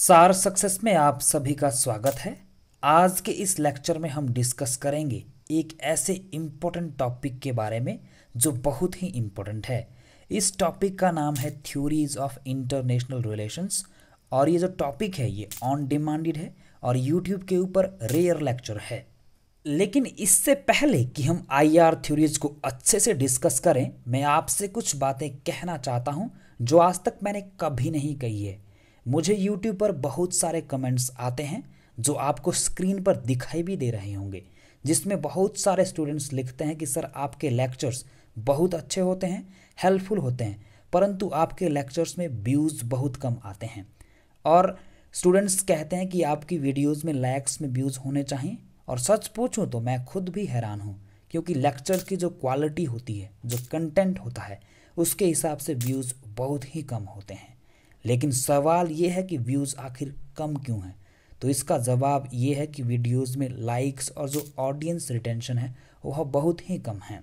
सार सक्सेस में आप सभी का स्वागत है आज के इस लेक्चर में हम डिस्कस करेंगे एक ऐसे इम्पोर्टेंट टॉपिक के बारे में जो बहुत ही इम्पोर्टेंट है इस टॉपिक का नाम है थ्योरीज ऑफ इंटरनेशनल रिलेशंस और ये जो टॉपिक है ये ऑन डिमांडेड है और यूट्यूब के ऊपर रेयर लेक्चर है लेकिन इससे पहले कि हम आर थ्योरीज को अच्छे से डिस्कस करें मैं आपसे कुछ बातें कहना चाहता हूँ जो आज तक मैंने कभी नहीं कही है मुझे यूट्यूब पर बहुत सारे कमेंट्स आते हैं जो आपको स्क्रीन पर दिखाई भी दे रहे होंगे जिसमें बहुत सारे स्टूडेंट्स लिखते हैं कि सर आपके लेक्चर्स बहुत अच्छे होते हैं हेल्पफुल होते हैं परंतु आपके लेक्चर्स में व्यूज़ बहुत कम आते हैं और स्टूडेंट्स कहते हैं कि आपकी वीडियोस में लैक्स में व्यूज़ होने चाहिए और सच पूछूं तो मैं खुद भी हैरान हूँ क्योंकि लेक्चर्स की जो क्वालिटी होती है जो कंटेंट होता है उसके हिसाब से व्यूज़ बहुत ही कम होते हैं लेकिन सवाल ये है कि व्यूज़ आखिर कम क्यों हैं तो इसका जवाब ये है कि वीडियोज़ में लाइक्स और जो ऑडियंस रिटेंशन है वह बहुत ही कम है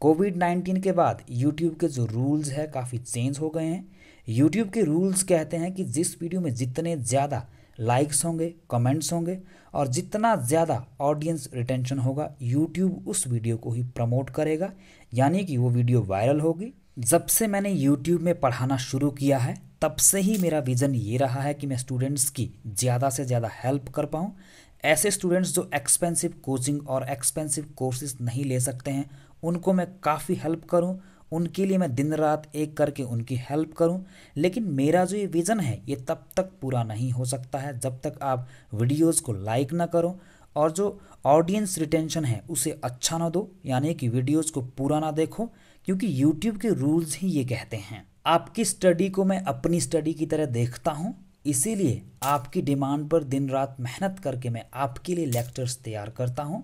कोविड नाइन्टीन के बाद यूट्यूब के जो रूल्स है काफ़ी चेंज हो गए हैं यूट्यूब के रूल्स कहते हैं कि जिस वीडियो में जितने ज़्यादा लाइक्स होंगे कमेंट्स होंगे और जितना ज़्यादा ऑडियंस रिटेंशन होगा यूट्यूब उस वीडियो को ही प्रमोट करेगा यानी कि वो वीडियो वायरल होगी जब से मैंने यूट्यूब में पढ़ाना शुरू किया है तब से ही मेरा विज़न ये रहा है कि मैं स्टूडेंट्स की ज़्यादा से ज़्यादा हेल्प कर पाऊँ ऐसे स्टूडेंट्स जो एक्सपेंसिव कोचिंग और एक्सपेंसिव कोर्सेज नहीं ले सकते हैं उनको मैं काफ़ी हेल्प करूं उनके लिए मैं दिन रात एक करके उनकी हेल्प करूं लेकिन मेरा जो ये विज़न है ये तब तक पूरा नहीं हो सकता है जब तक आप वीडियोस को लाइक ना करो और जो ऑडियंस रिटेंशन है उसे अच्छा ना दो यानी कि वीडियोस को पूरा ना देखो क्योंकि यूट्यूब के रूल्स ही ये कहते हैं आपकी स्टडी को मैं अपनी स्टडी की तरह देखता हूँ इसीलिए आपकी डिमांड पर दिन रात मेहनत करके मैं आपके लिए लेक्चर्स तैयार करता हूँ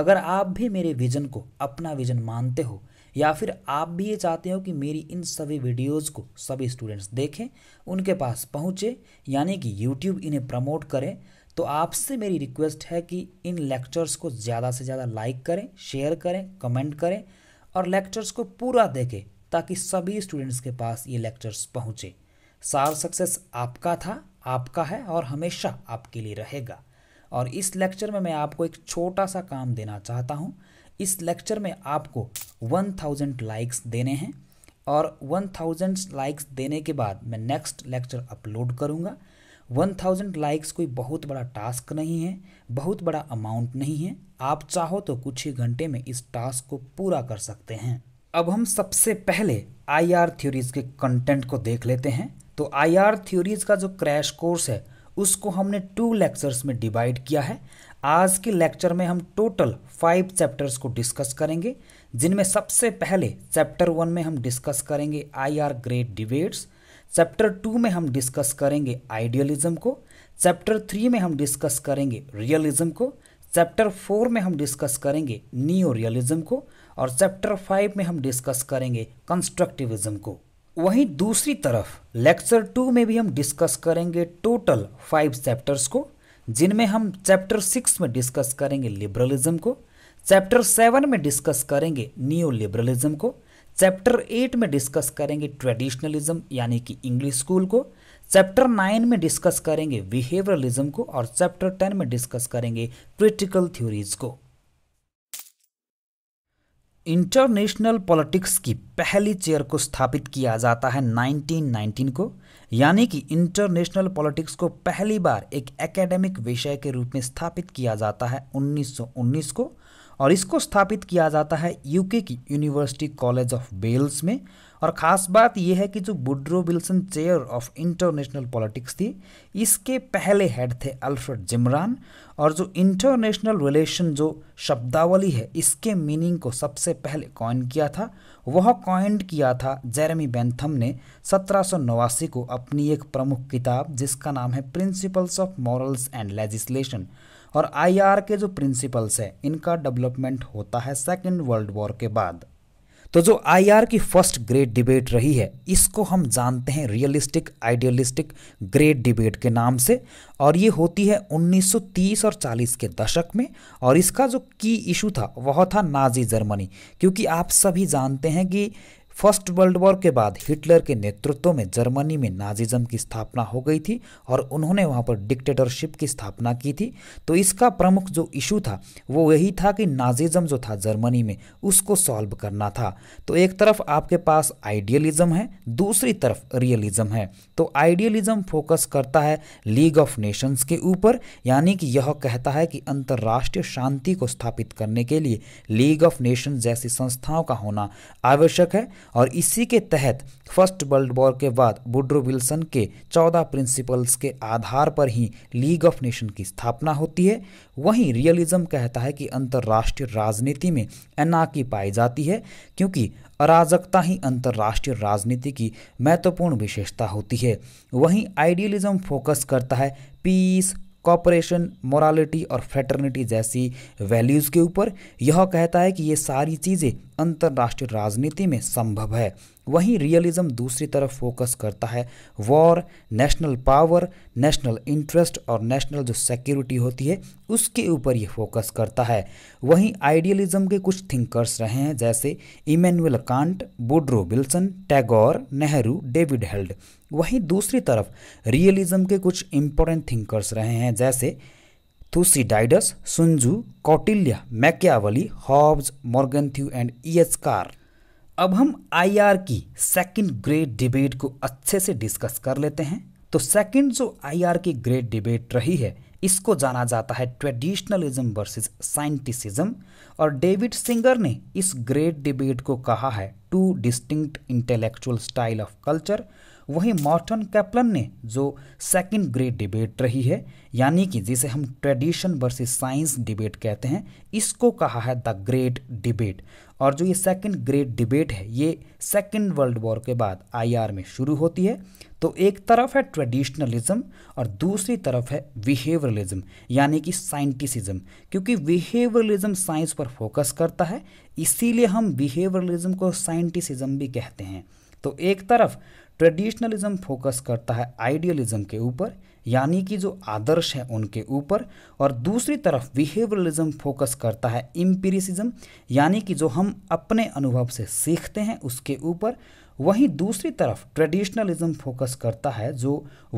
अगर आप भी मेरे विज़न को अपना विज़न मानते हो या फिर आप भी ये चाहते हो कि मेरी इन सभी वीडियोस को सभी स्टूडेंट्स देखें उनके पास पहुँचे यानी कि यूट्यूब इन्हें प्रमोट करें तो आपसे मेरी रिक्वेस्ट है कि इन लेक्चर्स को ज़्यादा से ज़्यादा लाइक करें शेयर करें कमेंट करें और लेक्चर्स को पूरा देखें ताकि सभी स्टूडेंट्स के पास ये लेक्चर्स पहुँचे सार सक्सेस आपका था आपका है और हमेशा आपके लिए रहेगा और इस लेक्चर में मैं आपको एक छोटा सा काम देना चाहता हूँ इस लेक्चर में आपको 1000 लाइक्स देने हैं और 1000 लाइक्स देने के बाद मैं नेक्स्ट लेक्चर अपलोड करूँगा 1000 लाइक्स कोई बहुत बड़ा टास्क नहीं है बहुत बड़ा अमाउंट नहीं है आप चाहो तो कुछ ही घंटे में इस टास्क को पूरा कर सकते हैं अब हम सबसे पहले आई आर थ्योरीज के कंटेंट को देख लेते हैं तो आई आर थ्योरीज का जो क्रैश कोर्स है उसको हमने टू लेक्चर्स में डिवाइड किया है आज के लेक्चर में हम टोटल फाइव चैप्टर्स को डिस्कस करेंगे जिनमें सबसे पहले चैप्टर वन में हम डिस्कस करेंगे I R great debates chapter two में हम डिस्कस करेंगे आइडियलिज्म को चैप्टर थ्री में हम डिस्कस करेंगे रियलिज्म को चैप्टर फोर में हम डिस्कस करेंगे नियो रियलिज्म को और चैप्टर फाइव में हम डिस्कस करेंगे कंस्ट्रक्टिविज्म को वहीं दूसरी तरफ लेक्चर टू में भी हम डिस्कस करेंगे टोटल फाइव चैप्टर्स को जिनमें हम चैप्टर सिक्स में डिस्कस करेंगे लिबरलिज्म को चैप्टर सेवन में डिस्कस करेंगे न्यू लिबरलिज्म को चैप्टर एट में डिस्कस करेंगे ट्रेडिशनलिज्म यानी कि इंग्लिश स्कूल को चैप्टर नाइन में डिस्कस करेंगे बिहेवियरलिज्म को और चैप्टर टेन में डिस्कस करेंगे क्रिटिकल थ्योरीज को इंटरनेशनल पॉलिटिक्स की पहली चेयर को स्थापित किया जाता है 1919 को यानी कि इंटरनेशनल पॉलिटिक्स को पहली बार एक एकेडमिक विषय के रूप में स्थापित किया जाता है 1919 को और इसको स्थापित किया जाता है यूके की यूनिवर्सिटी कॉलेज ऑफ बेल्स में और ख़ास बात यह है कि जो Woodrow Wilson chair of international politics थी इसके पहले हेड थे अल्फ्रेड जिमरान और जो इंटरनेशनल रिलेशन जो शब्दावली है इसके मीनिंग को सबसे पहले कॉइन किया था वह कॉइन किया था जेरेमी बेंथम ने सत्रह को अपनी एक प्रमुख किताब जिसका नाम है principles of morals and legislation और आईआर के जो प्रिंसिपल्स हैं इनका डेवलपमेंट होता है सेकेंड वर्ल्ड वॉर के बाद तो जो आईआर की फर्स्ट ग्रेट डिबेट रही है इसको हम जानते हैं रियलिस्टिक आइडियलिस्टिक ग्रेट डिबेट के नाम से और ये होती है 1930 और 40 के दशक में और इसका जो की इशू था वह था नाजी जर्मनी क्योंकि आप सभी जानते हैं कि फर्स्ट वर्ल्ड वॉर के बाद हिटलर के नेतृत्व में जर्मनी में नाजिज्म की स्थापना हो गई थी और उन्होंने वहाँ पर डिक्टेटरशिप की स्थापना की थी तो इसका प्रमुख जो इशू था वो यही था कि नाजिज्म जो था जर्मनी में उसको सॉल्व करना था तो एक तरफ आपके पास आइडियलिज्म है दूसरी तरफ रियलिज्म है तो आइडियलिज्म फोकस करता है लीग ऑफ नेशंस के ऊपर यानी कि यह कहता है कि अंतर्राष्ट्रीय शांति को स्थापित करने के लिए लीग ऑफ नेशंस जैसी संस्थाओं का होना आवश्यक है और इसी के तहत फर्स्ट वर्ल्ड वॉर के बाद बुड्रो विल्सन के चौदह प्रिंसिपल्स के आधार पर ही लीग ऑफ नेशन की स्थापना होती है वहीं रियलिज्म कहता है कि अंतर्राष्ट्रीय राजनीति में की पाई जाती है क्योंकि अराजकता ही अंतर्राष्ट्रीय राजनीति की महत्वपूर्ण विशेषता होती है वहीं आइडियलिज्म फोकस करता है पीस कॉपरेशन मॉरालिटी और फ्रेटर्निटी जैसी वैल्यूज़ के ऊपर यह कहता है कि ये सारी चीज़ें अंतर्राष्ट्रीय राजनीति में संभव है वहीं रियलिज्म दूसरी तरफ फोकस करता है war national power national interest और नेशनल जो सिक्योरिटी होती है उसके ऊपर ये फोकस करता है वहीं आइडियलिज्म के कुछ थिंकर्स रहे हैं जैसे Immanuel Kant Woodrow Wilson Tagore Nehru David Held वहीं दूसरी तरफ रियलिज्म के कुछ इंपॉर्टेंट थिंकर्स रहे हैं जैसे Thucydides, Sun Tzu, Kautilya Machiavelli Hobbes Morgenthau and E H Carr अब हम आईआर की सेकंड ग्रेट डिबेट को अच्छे से डिस्कस कर लेते हैं तो सेकंड जो आईआर की ग्रेट डिबेट रही है इसको जाना जाता है ट्रेडिशनलिज्म वर्सेस साइंटिसिज्म और डेविड सिंगर ने इस ग्रेट डिबेट को कहा है two distinct intellectual style of culture वहीं मॉर्टन कैपलन ने जो सेकंड ग्रेड डिबेट रही है यानी कि जिसे हम ट्रेडिशन वर्सेस साइंस डिबेट कहते हैं इसको कहा है द ग्रेट डिबेट और जो ये सेकंड ग्रेट डिबेट है ये सेकंड वर्ल्ड वॉर के बाद आईआर में शुरू होती है तो एक तरफ है ट्रेडिशनलिज्म और दूसरी तरफ है बिहेवियरलिज्म यानी कि साइंटिसिज्म क्योंकि बिहेवियरलिज्म साइंस पर फोकस करता है इसीलिए हम बिहेवियरलिज्म को साइंटिसिज्म भी कहते हैं तो एक तरफ ट्रेडिशनलिज्म फोकस करता है आइडियलिज्म के ऊपर यानी कि जो आदर्श है उनके ऊपर और दूसरी तरफ बिहेवियरलिज्म फोकस करता है इम्पीरिसिज्म यानी कि जो हम अपने अनुभव से सीखते हैं उसके ऊपर वहीं दूसरी तरफ ट्रेडिशनलिज्म फोकस करता है जो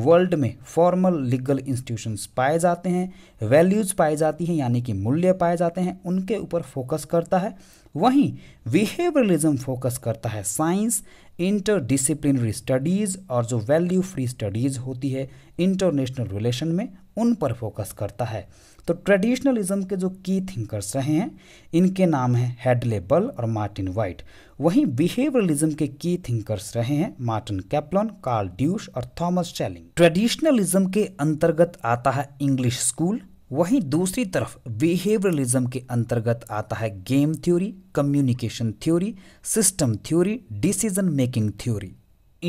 वर्ल्ड में फॉर्मल लीगल इंस्टीट्यूशंस पाए जाते हैं वैल्यूज़ पाए जाती हैं यानी कि मूल्य पाए जाते हैं उनके ऊपर फोकस करता है वहीं बिहेवियरलिज्म फोकस करता है साइंस इंटर डिसिप्लिनरी स्टडीज़ और जो वैल्यू फ्री स्टडीज़ होती है इंटरनेशनल रिलेशन में उन पर फोकस करता है तो ट्रेडिशनलिज्म के जो की थिंकर्स रहे हैं इनके नाम हैं हेडले बल और मार्टिन वाइट वहीं बिहेवियरलिज्म के की थिंकर्स रहे हैं मार्टिन कैप्लन कार्ल ड्यूश और थॉमस चैलिंग ट्रेडिशनलिज्म के अंतर्गत आता है इंग्लिश स्कूल वहीं दूसरी तरफ बिहेवियरलिज्म के अंतर्गत आता है game theory communication theory system theory decision making theory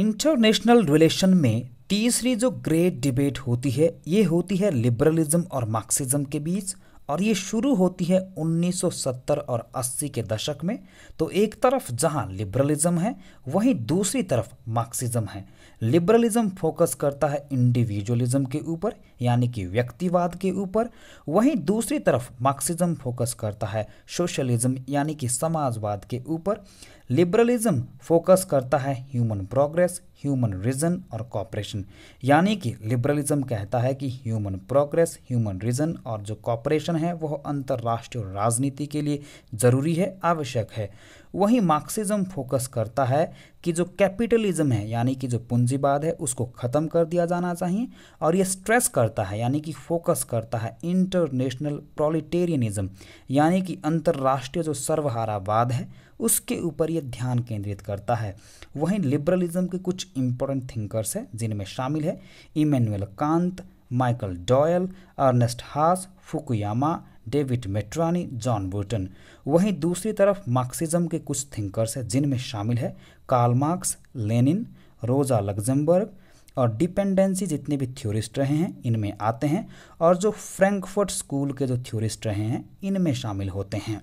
international relation में तीसरी जो ग्रेट डिबेट होती है ये होती है लिबरलिज्म और मार्क्सिज्म के बीच और ये शुरू होती है 1970 और 80 के दशक में तो एक तरफ जहाँ लिबरलिज्म है वहीं दूसरी तरफ मार्क्सिज्म है लिबरलिज्म फोकस करता है इंडिविजुअलिज्म के ऊपर यानी कि व्यक्तिवाद के ऊपर वहीं दूसरी तरफ मार्क्सिज्म फोकस करता है सोशलिज्म यानी कि समाजवाद के ऊपर लिबरलिज्म फोकस करता है ह्यूमन प्रोग्रेस ह्यूमन रीजन और कॉपरेशन यानी कि लिबरलिज्म कहता है कि ह्यूमन प्रोग्रेस ह्यूमन रीजन और जो कॉपरेशन है वह अंतर्राष्ट्रीय राजनीति के लिए ज़रूरी है आवश्यक है वहीं मार्क्सिज्म फोकस करता है कि जो कैपिटलिज्म है यानी कि जो पूंजीवाद है उसको ख़त्म कर दिया जाना चाहिए और ये स्ट्रेस करता है यानी कि फोकस करता है इंटरनेशनल प्रोलिटेरियनिज्म यानी कि अंतर्राष्ट्रीय जो सर्वहारावाद है उसके ऊपर ये ध्यान केंद्रित करता है वहीं लिबरलिज्म के कुछ इंपॉर्टेंट थिंकर्स हैं जिनमें शामिल है Immanuel Kant Michael Doyle Ernest Haas Fukuyama David Mitrany John Burton वहीं दूसरी तरफ मार्क्सिज्म के कुछ थिंकर्स हैं जिनमें शामिल है Karl Marx Lenin Rosa Luxemburg और डिपेंडेंसी जितने भी थ्योरिस्ट रहे हैं इनमें आते हैं और जो फ्रैंकफर्ट स्कूल के जो थ्योरिस्ट रहे हैं इनमें शामिल होते हैं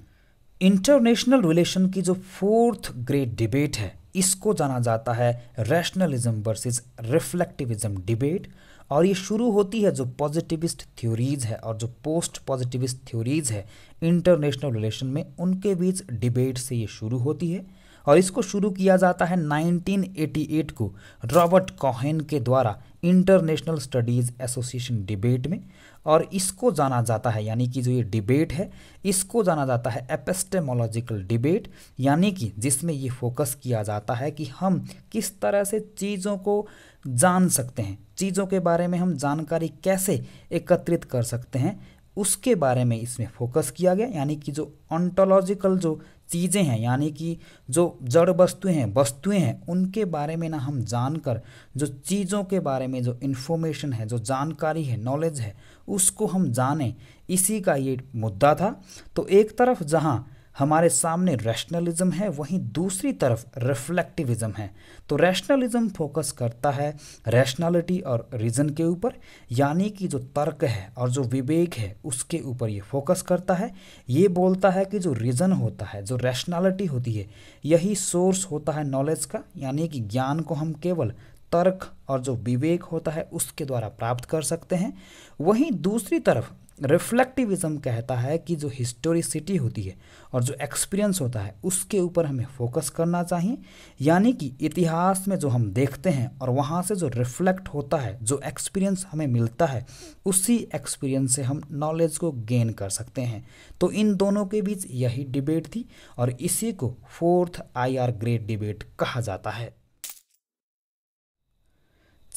इंटरनेशनल रिलेशन की जो फोर्थ ग्रेट डिबेट है इसको जाना जाता है रैशनलिज्म वर्सेस रिफ्लेक्टिविज्म डिबेट और ये शुरू होती है जो पॉजिटिविस्ट थ्योरीज़ है और जो पोस्ट पॉजिटिविस्ट थ्योरीज़ है इंटरनेशनल रिलेशन में उनके बीच डिबेट से ये शुरू होती है और इसको शुरू किया जाता है 1988 को रॉबर्ट कोहेन के द्वारा इंटरनेशनल स्टडीज़ एसोसिएशन डिबेट में और इसको जाना जाता है यानी कि जो ये डिबेट है इसको जाना जाता है एपेस्टेमोलॉजिकल डिबेट यानी कि जिसमें ये फोकस किया जाता है कि हम किस तरह से चीज़ों को जान सकते हैं चीज़ों के बारे में हम जानकारी कैसे एकत्रित कर सकते हैं उसके बारे में इसमें फोकस किया गया यानी कि जो ऑन्टोलॉजिकल जो चीज़ें हैं यानी कि जो जड़ वस्तुएं हैं वस्तुएं हैं उनके बारे में ना हम जानकर जो चीज़ों के बारे में जो इन्फॉर्मेशन है जो जानकारी है नॉलेज है उसको हम जानें इसी का ये मुद्दा था तो एक तरफ जहाँ हमारे सामने रैशनलिज्म है वहीं दूसरी तरफ रिफ्लेक्टिविज्म है तो रैशनलिज्म फोकस करता है रैशनलिटी और रीज़न के ऊपर यानी कि जो तर्क है और जो विवेक है उसके ऊपर ये फोकस करता है ये बोलता है कि जो रीज़न होता है जो रैशनलिटी होती है यही सोर्स होता है नॉलेज का यानी कि ज्ञान को हम केवल तर्क और जो विवेक होता है उसके द्वारा प्राप्त कर सकते हैं वहीं दूसरी तरफ रिफ्लेक्टिविज्म कहता है कि जो हिस्टोरिसिटी होती है और जो एक्सपीरियंस होता है उसके ऊपर हमें फोकस करना चाहिए यानी कि इतिहास में जो हम देखते हैं और वहाँ से जो रिफ्लेक्ट होता है जो एक्सपीरियंस हमें मिलता है उसी एक्सपीरियंस से हम नॉलेज को गेन कर सकते हैं तो इन दोनों के बीच यही डिबेट थी और इसी को fourth I R great debate कहा जाता है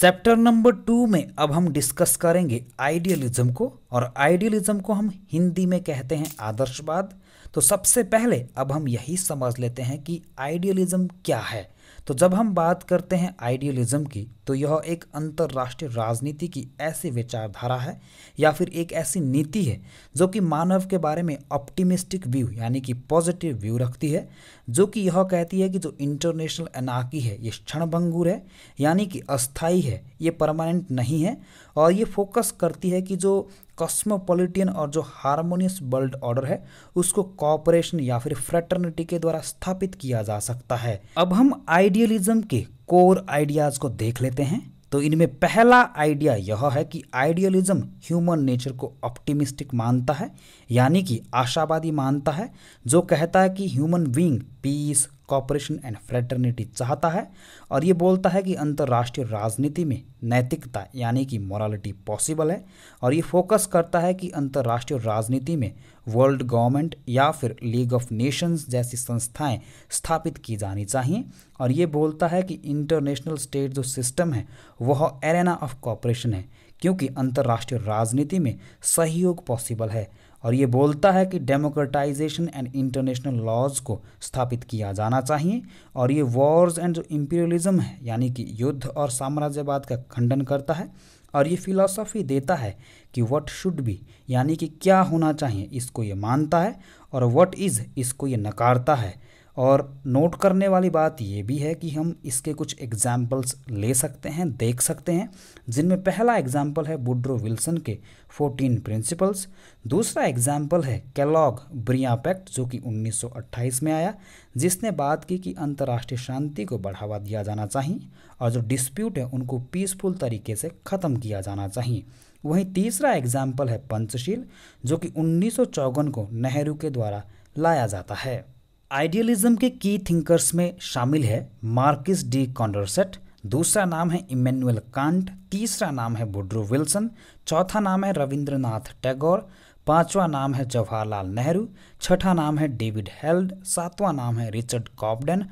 चैप्टर नंबर टू में अब हम डिस्कस करेंगे आइडियलिज्म को और आइडियलिज्म को हम हिंदी में कहते हैं आदर्शवाद तो सबसे पहले अब हम यही समझ लेते हैं कि आइडियलिज्म क्या है तो जब हम बात करते हैं आइडियलिज्म की तो यह एक अंतर्राष्ट्रीय राजनीति की ऐसी विचारधारा है या फिर एक ऐसी नीति है जो कि मानव के बारे में ऑप्टिमिस्टिक व्यू यानी कि पॉजिटिव व्यू रखती है जो कि यह कहती है कि जो इंटरनेशनल अनाकी है ये क्षणभंगुर है यानी कि अस्थाई है ये परमानेंट नहीं है और ये फोकस करती है कि जो कॉस्मोपॉलिटियन और जो हारमोनियस वर्ल्ड ऑर्डर है उसको कॉपरेशन या फिर फ्रेटर्निटी के द्वारा स्थापित किया जा सकता है अब हम आइडियलिज्म के कोर आइडियाज को देख लेते हैं तो इनमें पहला आइडिया यह है कि आइडियलिज्म ह्यूमन नेचर को ऑप्टिमिस्टिक मानता है यानी कि आशावादी मानता है जो कहता है कि human being peace cooperation and fraternity चाहता है और ये बोलता है कि अंतर्राष्ट्रीय राजनीति में नैतिकता यानी कि मॉरालिटी पॉसिबल है और ये फोकस करता है कि अंतर्राष्ट्रीय राजनीति में वर्ल्ड गवर्नमेंट या फिर लीग ऑफ नेशंस जैसी संस्थाएं स्थापित की जानी चाहिए और ये बोलता है कि इंटरनेशनल स्टेट जो सिस्टम है वह एरेना ऑफ कॉपरेशन है क्योंकि अंतर्राष्ट्रीय राजनीति में सहयोग पॉसिबल है और ये बोलता है कि डेमोक्रेटाइजेशन एंड इंटरनेशनल लॉज को स्थापित किया जाना चाहिए और ये वॉर्स एंड जो इम्पीरियलिज्म है यानी कि युद्ध और साम्राज्यवाद का खंडन करता है और ये फिलॉसफी देता है कि वट शुड बी यानी कि क्या होना चाहिए इसको ये मानता है और वट इज़ इसको ये नकारता है और नोट करने वाली बात ये भी है कि हम इसके कुछ एग्जाम्पल्स ले सकते हैं देख सकते हैं जिनमें पहला एग्जाम्पल है बुड्रो विल्सन के 14 प्रिंसिपल्स दूसरा एग्जाम्पल है कैलॉग ब्रिया पैक्ट जो कि 1928 में आया जिसने बात की कि अंतर्राष्ट्रीय शांति को बढ़ावा दिया जाना चाहिए और जो डिस्प्यूट है उनको पीसफुल तरीके से ख़त्म किया जाना चाहिए वहीं तीसरा एग्जाम्पल है पंचशील जो कि उन्नीस को नेहरू के द्वारा लाया जाता है आइडियलिज्म के की थिंकर्स में शामिल है मार्किस डी कॉन्डरसेट दूसरा नाम है इमेनुअल कांट तीसरा नाम है बुड्रो विल्सन चौथा नाम है रविंद्रनाथ टैगोर पांचवा नाम है जवाहरलाल नेहरू छठा नाम है डेविड हेल्ड सातवां नाम है रिचर्ड कॉपडन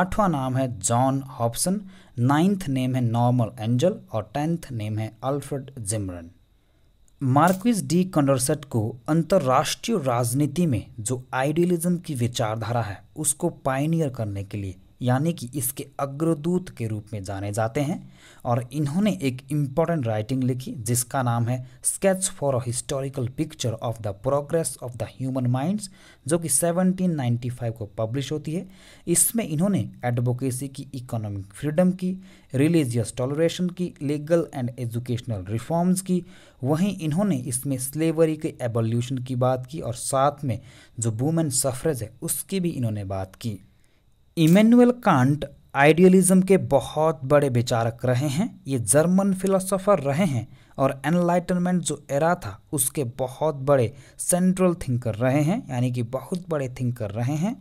आठवां नाम है जॉन हॉबसन नाइन्थ नेम है नॉर्मल एंजल और टेंथ नेम है Alfred Zimmern Marquis de Condorcet को अंतर्राष्ट्रीय राजनीति में जो आइडियलिज्म की विचारधारा है उसको पाइनियर करने के लिए यानी कि इसके अग्रदूत के रूप में जाने जाते हैं और इन्होंने एक इम्पॉर्टेंट राइटिंग लिखी जिसका नाम है sketch for a historical picture of the progress of the human minds जो कि 1795 को पब्लिश होती है इसमें इन्होंने एडवोकेसी की इकोनॉमिक फ्रीडम की रिलीजियस टॉलरेशन की लीगल एंड एजुकेशनल रिफॉर्म्स की वहीं इन्होंने इसमें स्लेवरी के एवोल्यूशन की बात की और साथ में जो वुमेन सफरेज है उसकी भी इन्होंने बात की इमेनुअल कांट आइडियलिज्म के बहुत बड़े विचारक रहे हैं ये जर्मन फिलोसोफर रहे हैं और एनलाइटनमेंट जो एरा था उसके बहुत बड़े सेंट्रल थिंकर रहे हैं यानी कि बहुत बड़े थिंकर रहे हैं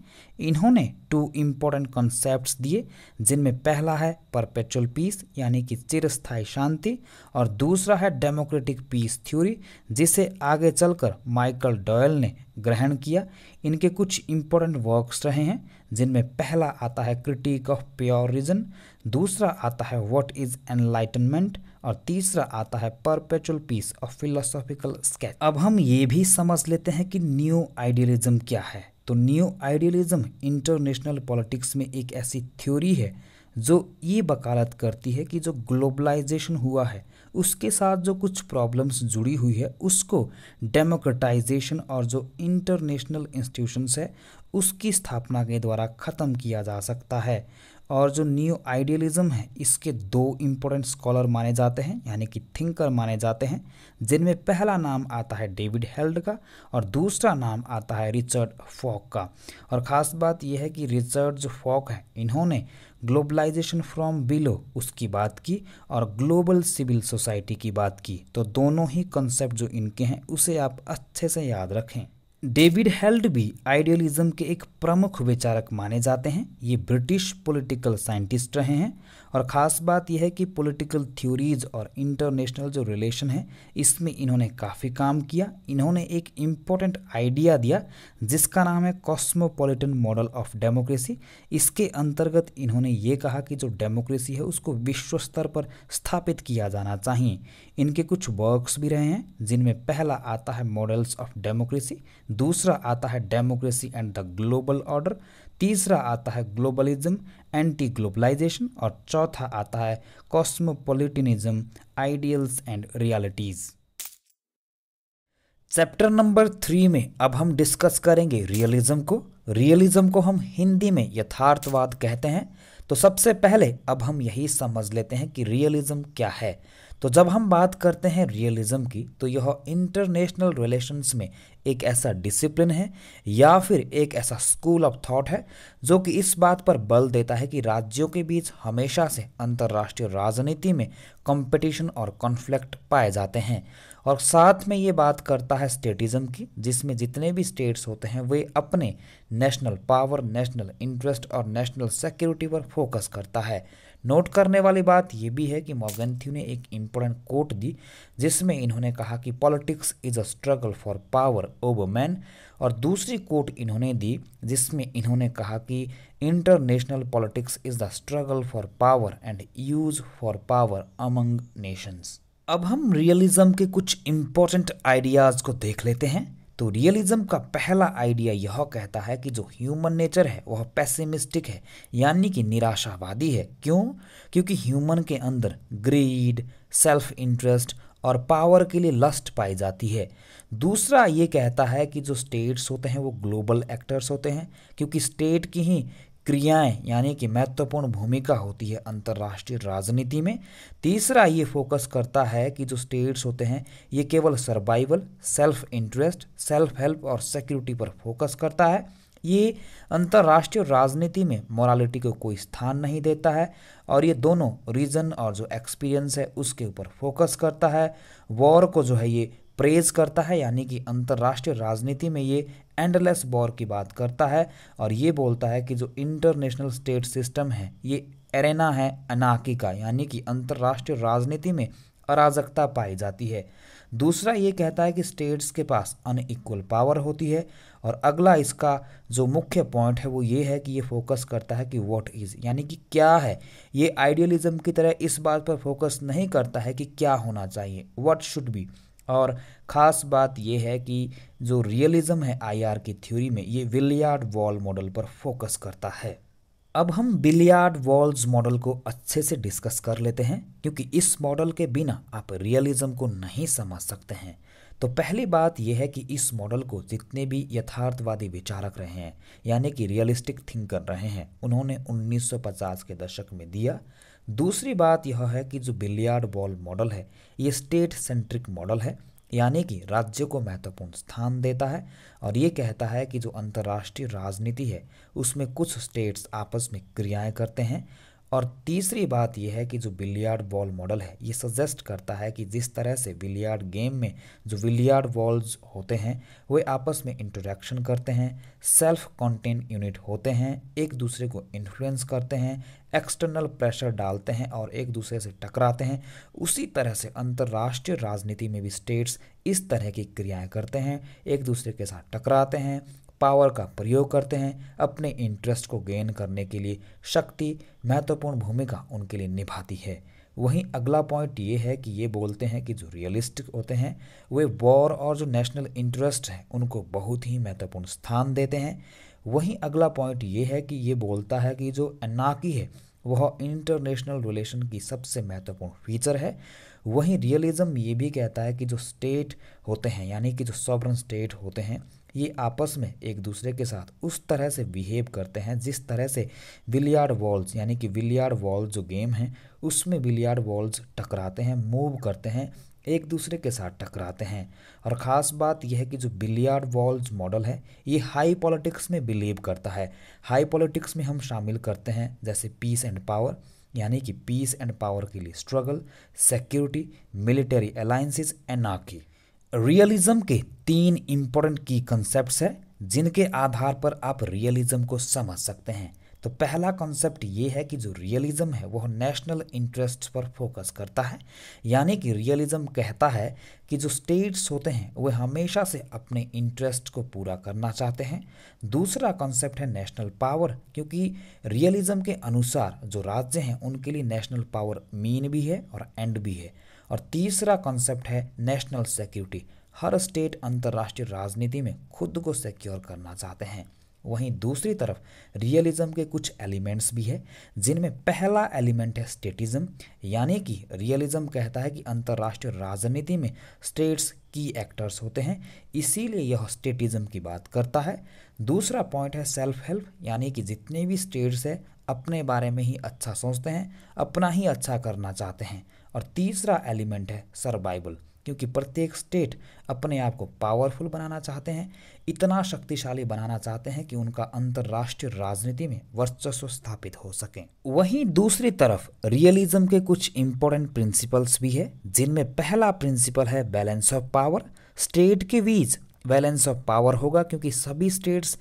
इन्होंने टू इम्पोर्टेंट कॉन्सेप्ट्स दिए जिनमें पहला है परपेचुअल पीस यानी कि चिरस्थाई शांति और दूसरा है डेमोक्रेटिक पीस थ्योरी जिसे आगे चलकर माइकल डॉयल ने ग्रहण किया इनके कुछ इम्पोर्टेंट वर्क्स रहे हैं जिनमें पहला आता है क्रिटिक ऑफ प्योर रीजन दूसरा आता है व्हाट इज एनलाइटनमेंट और तीसरा आता है perpetual peace of philosophical sketch अब हम ये भी समझ लेते हैं कि न्यू आइडियलिज्म क्या है तो न्यू आइडियलिज्म इंटरनेशनल पॉलिटिक्स में एक ऐसी थ्योरी है जो ये वकालत करती है कि जो ग्लोबलाइजेशन हुआ है उसके साथ जो कुछ प्रॉब्लम्स जुड़ी हुई है उसको डेमोक्रेटाइजेशन और जो इंटरनेशनल इंस्टीट्यूशंस है उसकी स्थापना के द्वारा ख़त्म किया जा सकता है और जो न्यू आइडियलिज्म है इसके दो इम्पोर्टेंट स्कॉलर माने जाते हैं यानी कि थिंकर माने जाते हैं जिनमें पहला नाम आता है डेविड हेल्ड का और दूसरा नाम आता है रिचर्ड फॉक का और ख़ास बात यह है कि रिचर्ड जो फॉक है इन्होंने ग्लोबलाइजेशन फ्रॉम बिलो उसकी बात की और ग्लोबल सिविल सोसाइटी की बात की तो दोनों ही कंसेप्ट जो इनके हैं उसे आप अच्छे से याद रखें डेविड हेल्ड भी आइडियलिज्म के एक प्रमुख विचारक माने जाते हैं ये ब्रिटिश पॉलिटिकल साइंटिस्ट रहे हैं और ख़ास बात यह है कि पॉलिटिकल थ्योरीज़ और इंटरनेशनल जो रिलेशन है इसमें इन्होंने काफ़ी काम किया इन्होंने एक इम्पोर्टेंट आइडिया दिया जिसका नाम है कॉस्मोपॉलिटन मॉडल ऑफ डेमोक्रेसी इसके अंतर्गत इन्होंने ये कहा कि जो डेमोक्रेसी है उसको विश्व स्तर पर स्थापित किया जाना चाहिए इनके कुछ वर्क्स भी रहे हैं जिनमें पहला आता है मॉडल्स ऑफ डेमोक्रेसी दूसरा आता है democracy and the global order तीसरा आता है ग्लोबलिज्म एंटी ग्लोबलाइजेशन और चौथा आता है cosmopolitanism ideals and realities chapter number three में अब हम डिस्कस करेंगे रियलिज्म को रियलिज्म को हम हिंदी में यथार्थवाद कहते हैं तो सबसे पहले अब हम यही समझ लेते हैं कि रियलिज्म क्या है तो जब हम बात करते हैं रियलिज्म की तो यह इंटरनेशनल रिलेशंस में एक ऐसा डिसिप्लिन है या फिर एक ऐसा स्कूल ऑफ थॉट है जो कि इस बात पर बल देता है कि राज्यों के बीच हमेशा से अंतर्राष्ट्रीय राजनीति में कंपटीशन और कॉन्फ्लिक्ट पाए जाते हैं और साथ में ये बात करता है स्टेटिज़म की जिसमें जितने भी स्टेट्स होते हैं वे अपने नेशनल पावर नेशनल इंटरेस्ट और नेशनल सिक्योरिटी पर फोकस करता है नोट करने वाली बात यह भी है कि मॉर्गनथ्यू ने एक इम्पोर्टेंट कोट दी जिसमें इन्होंने कहा कि politics is a struggle for power over man और दूसरी कोट इन्होंने दी जिसमें इन्होंने कहा कि international politics is the struggle for power and use for power among nations अब हम रियलिज्म के कुछ इम्पोर्टेंट आइडियाज़ को देख लेते हैं तो रियलिज्म का पहला आइडिया यह कहता है कि जो ह्यूमन नेचर है वह पैसिमिस्टिक है यानी कि निराशावादी है क्यों क्योंकि ह्यूमन के अंदर ग्रीड सेल्फ इंटरेस्ट और पावर के लिए लस्ट पाई जाती है दूसरा ये कहता है कि जो स्टेट्स होते हैं वो ग्लोबल एक्टर्स होते हैं क्योंकि स्टेट की ही क्रियाएं यानी कि महत्वपूर्ण भूमिका होती है अंतर्राष्ट्रीय राजनीति में तीसरा ये फोकस करता है कि जो स्टेट्स होते हैं ये केवल survival self interest self help और सिक्योरिटी पर फोकस करता है ये अंतर्राष्ट्रीय राजनीति में मॉरालिटी को कोई स्थान नहीं देता है और ये दोनों रीजन और जो एक्सपीरियंस है उसके ऊपर फोकस करता है वॉर को जो है ये प्रेज करता है यानी कि अंतर्राष्ट्रीय राजनीति में ये एंडलेस बॉर की बात करता है और ये बोलता है कि जो इंटरनेशनल स्टेट सिस्टम है ये एरेना है अनाकी का यानी कि अंतर्राष्ट्रीय राजनीति में अराजकता पाई जाती है दूसरा ये कहता है कि स्टेट्स के पास अनइक्वल पावर होती है और अगला इसका जो मुख्य पॉइंट है वो ये है कि ये फोकस करता है कि व्हाट इज़ यानी कि क्या है ये आइडियलिज्म की तरह इस बात पर फोकस नहीं करता है कि क्या होना चाहिए व्हाट शुड बी और ख़ास बात यह है कि जो रियलिज़्म है आईआर की थ्योरी में ये विलियार्ड वॉल मॉडल पर फोकस करता है अब हम बिलियार्ड वॉल्स मॉडल को अच्छे से डिस्कस कर लेते हैं क्योंकि इस मॉडल के बिना आप रियलिज़म को नहीं समझ सकते हैं तो पहली बात यह है कि इस मॉडल को जितने भी यथार्थवादी विचारक रहे हैं यानी कि रियलिस्टिक थिंक कर रहे हैं उन्होंने 1950 के दशक में दिया दूसरी बात यह है कि जो बिलियार्ड बॉल मॉडल है ये स्टेट सेंट्रिक मॉडल है यानी कि राज्य को महत्वपूर्ण स्थान देता है और ये कहता है कि जो अंतर्राष्ट्रीय राजनीति है उसमें कुछ स्टेट्स आपस में क्रियाएं करते हैं और तीसरी बात यह है कि जो बिलियार्ड बॉल मॉडल है ये सजेस्ट करता है कि जिस तरह से बिलियार्ड गेम में जो बिलियार्ड बॉल्स होते हैं वे आपस में इंटरेक्शन करते हैं सेल्फ कॉन्टेंट यूनिट होते हैं एक दूसरे को इन्फ्लुएंस करते हैं एक्सटर्नल प्रेशर डालते हैं और एक दूसरे से टकराते हैं उसी तरह से अंतर्राष्ट्रीय राजनीति में भी स्टेट्स इस तरह की क्रियाएं करते हैं एक दूसरे के साथ टकराते हैं पावर का प्रयोग करते हैं अपने इंटरेस्ट को गेन करने के लिए शक्ति महत्वपूर्ण भूमिका उनके लिए निभाती है वहीं अगला पॉइंट ये है कि ये बोलते हैं कि जो रियलिस्टिक होते हैं वे वॉर और जो नेशनल इंटरेस्ट हैं उनको बहुत ही महत्वपूर्ण स्थान देते हैं वहीं अगला पॉइंट ये है कि ये बोलता है कि जो एनाकी है वह इंटरनेशनल रिलेशन की सबसे महत्वपूर्ण फीचर है वहीं रियलिज्म ये भी कहता है कि जो स्टेट होते हैं यानी कि जो सॉवरन स्टेट होते हैं ये आपस में एक दूसरे के साथ उस तरह से बिहेव करते हैं जिस तरह से विलियार्ड वॉल्स यानी कि विलियार्ड वॉल्स जो गेम हैं उसमें विलियार्ड वॉल्स टकराते हैं मूव करते हैं एक दूसरे के साथ टकराते हैं और ख़ास बात यह है कि जो बिलियार्ड वॉल्स मॉडल है ये हाई पॉलिटिक्स में बिलीव करता है हाई पॉलिटिक्स में हम शामिल करते हैं जैसे पीस एंड पावर यानी कि पीस एंड पावर के लिए स्ट्रगल सिक्योरिटी मिलिट्री एंड एनाकी रियलिज्म के तीन इम्पोर्टेंट की कंसेप्ट है जिनके आधार पर आप रियलिज्म को समझ सकते हैं तो पहला कॉन्सेप्ट ये है कि जो रियलिज्म है वह नेशनल इंटरेस्ट पर फोकस करता है यानी कि रियलिज्म कहता है कि जो स्टेट्स होते हैं वे हमेशा से अपने इंटरेस्ट को पूरा करना चाहते हैं दूसरा कॉन्सेप्ट है नेशनल पावर क्योंकि रियलिज्म के अनुसार जो राज्य हैं उनके लिए नेशनल पावर मीन भी है और एंड भी है और तीसरा कॉन्सेप्ट है नेशनल सिक्योरिटी हर स्टेट अंतर्राष्ट्रीय राजनीति में खुद को सिक्योर करना चाहते हैं वहीं दूसरी तरफ रियलिज्म के कुछ एलिमेंट्स भी है जिनमें पहला एलिमेंट है स्टेटिज्म यानी कि रियलिज्म कहता है कि अंतर्राष्ट्रीय राजनीति में स्टेट्स की एक्टर्स होते हैं इसीलिए यह स्टेटिज्म की बात करता है दूसरा पॉइंट है सेल्फ हेल्प यानी कि जितने भी स्टेट्स है अपने बारे में ही अच्छा सोचते हैं अपना ही अच्छा करना चाहते हैं और तीसरा एलिमेंट है सर्वाइवल क्योंकि प्रत्येक स्टेट अपने आप को पावरफुल बनाना चाहते हैं इतना शक्तिशाली बनाना चाहते हैं कि उनका अंतर्राष्ट्रीय राजनीति में वर्चस्व स्थापित हो सके वहीं दूसरी तरफ रियलिज्म के कुछ इंपॉर्टेंट प्रिंसिपल्स भी है जिनमें पहला प्रिंसिपल है बैलेंस ऑफ पावर स्टेट के बीच बैलेंस ऑफ पावर होगा क्योंकि सभी स्टेट्स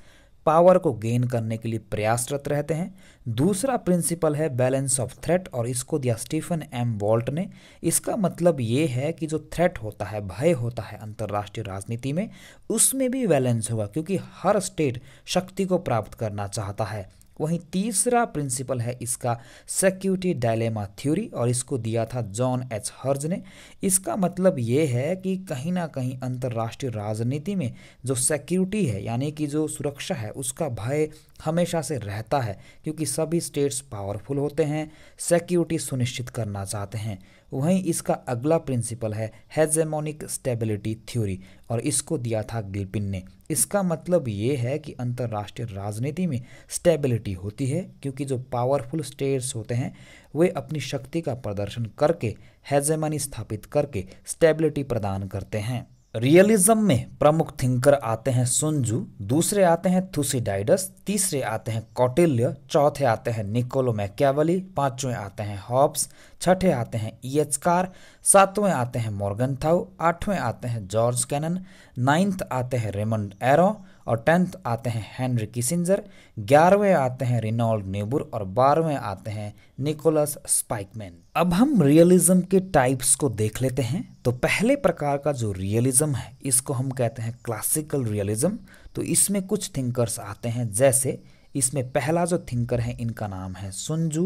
पावर को गेन करने के लिए प्रयासरत रहते हैं दूसरा प्रिंसिपल है बैलेंस ऑफ थ्रेट और इसको दिया स्टीफन एम वॉल्ट ने इसका मतलब ये है कि जो थ्रेट होता है भय होता है अंतर्राष्ट्रीय राजनीति में उसमें भी बैलेंस होगा क्योंकि हर स्टेट शक्ति को प्राप्त करना चाहता है वहीं तीसरा प्रिंसिपल है इसका सिक्योरिटी डायलेमा थ्योरी और इसको दिया था जॉन एच हर्ज ने इसका मतलब ये है कि कहीं ना कहीं अंतर्राष्ट्रीय राजनीति में जो सिक्योरिटी है यानी कि जो सुरक्षा है उसका भय हमेशा से रहता है क्योंकि सभी स्टेट्स पावरफुल होते हैं सिक्योरिटी सुनिश्चित करना चाहते हैं वहीं इसका अगला प्रिंसिपल है हेजेमोनिक स्टेबिलिटी थ्योरी और इसको दिया था गिलपिन ने इसका मतलब ये है कि अंतर्राष्ट्रीय राजनीति में स्टेबिलिटी होती है क्योंकि जो पावरफुल स्टेट्स होते हैं वे अपनी शक्ति का प्रदर्शन करके हेजेमनी स्थापित करके स्टेबिलिटी प्रदान करते हैं रियलिज्म में प्रमुख थिंकर आते हैं सुंजू दूसरे आते हैं थुसीडाइडस तीसरे आते हैं कौटिल्य चौथे आते हैं निकोलो मैक्यावली पांचवें आते हैं हॉब्स छठे आते हैं ई सातवें आते हैं मॉर्गन थाउ आठवें आते हैं जॉर्ज कैनन नाइन्थ आते हैं रेमंड एरो और टेंथ आते हैं हेनरी किसिंजर ग्यारहवें आते हैं रिनॉल्ड नेबुर और बारहवें आते हैं निकोलस स्पाइकमैन अब हम रियलिज्म के टाइप्स को देख लेते हैं तो पहले प्रकार का जो रियलिज्म है इसको हम कहते हैं क्लासिकल रियलिज्म तो इसमें कुछ थिंकर्स आते हैं जैसे इसमें पहला जो थिंकर है इनका नाम है सुंजू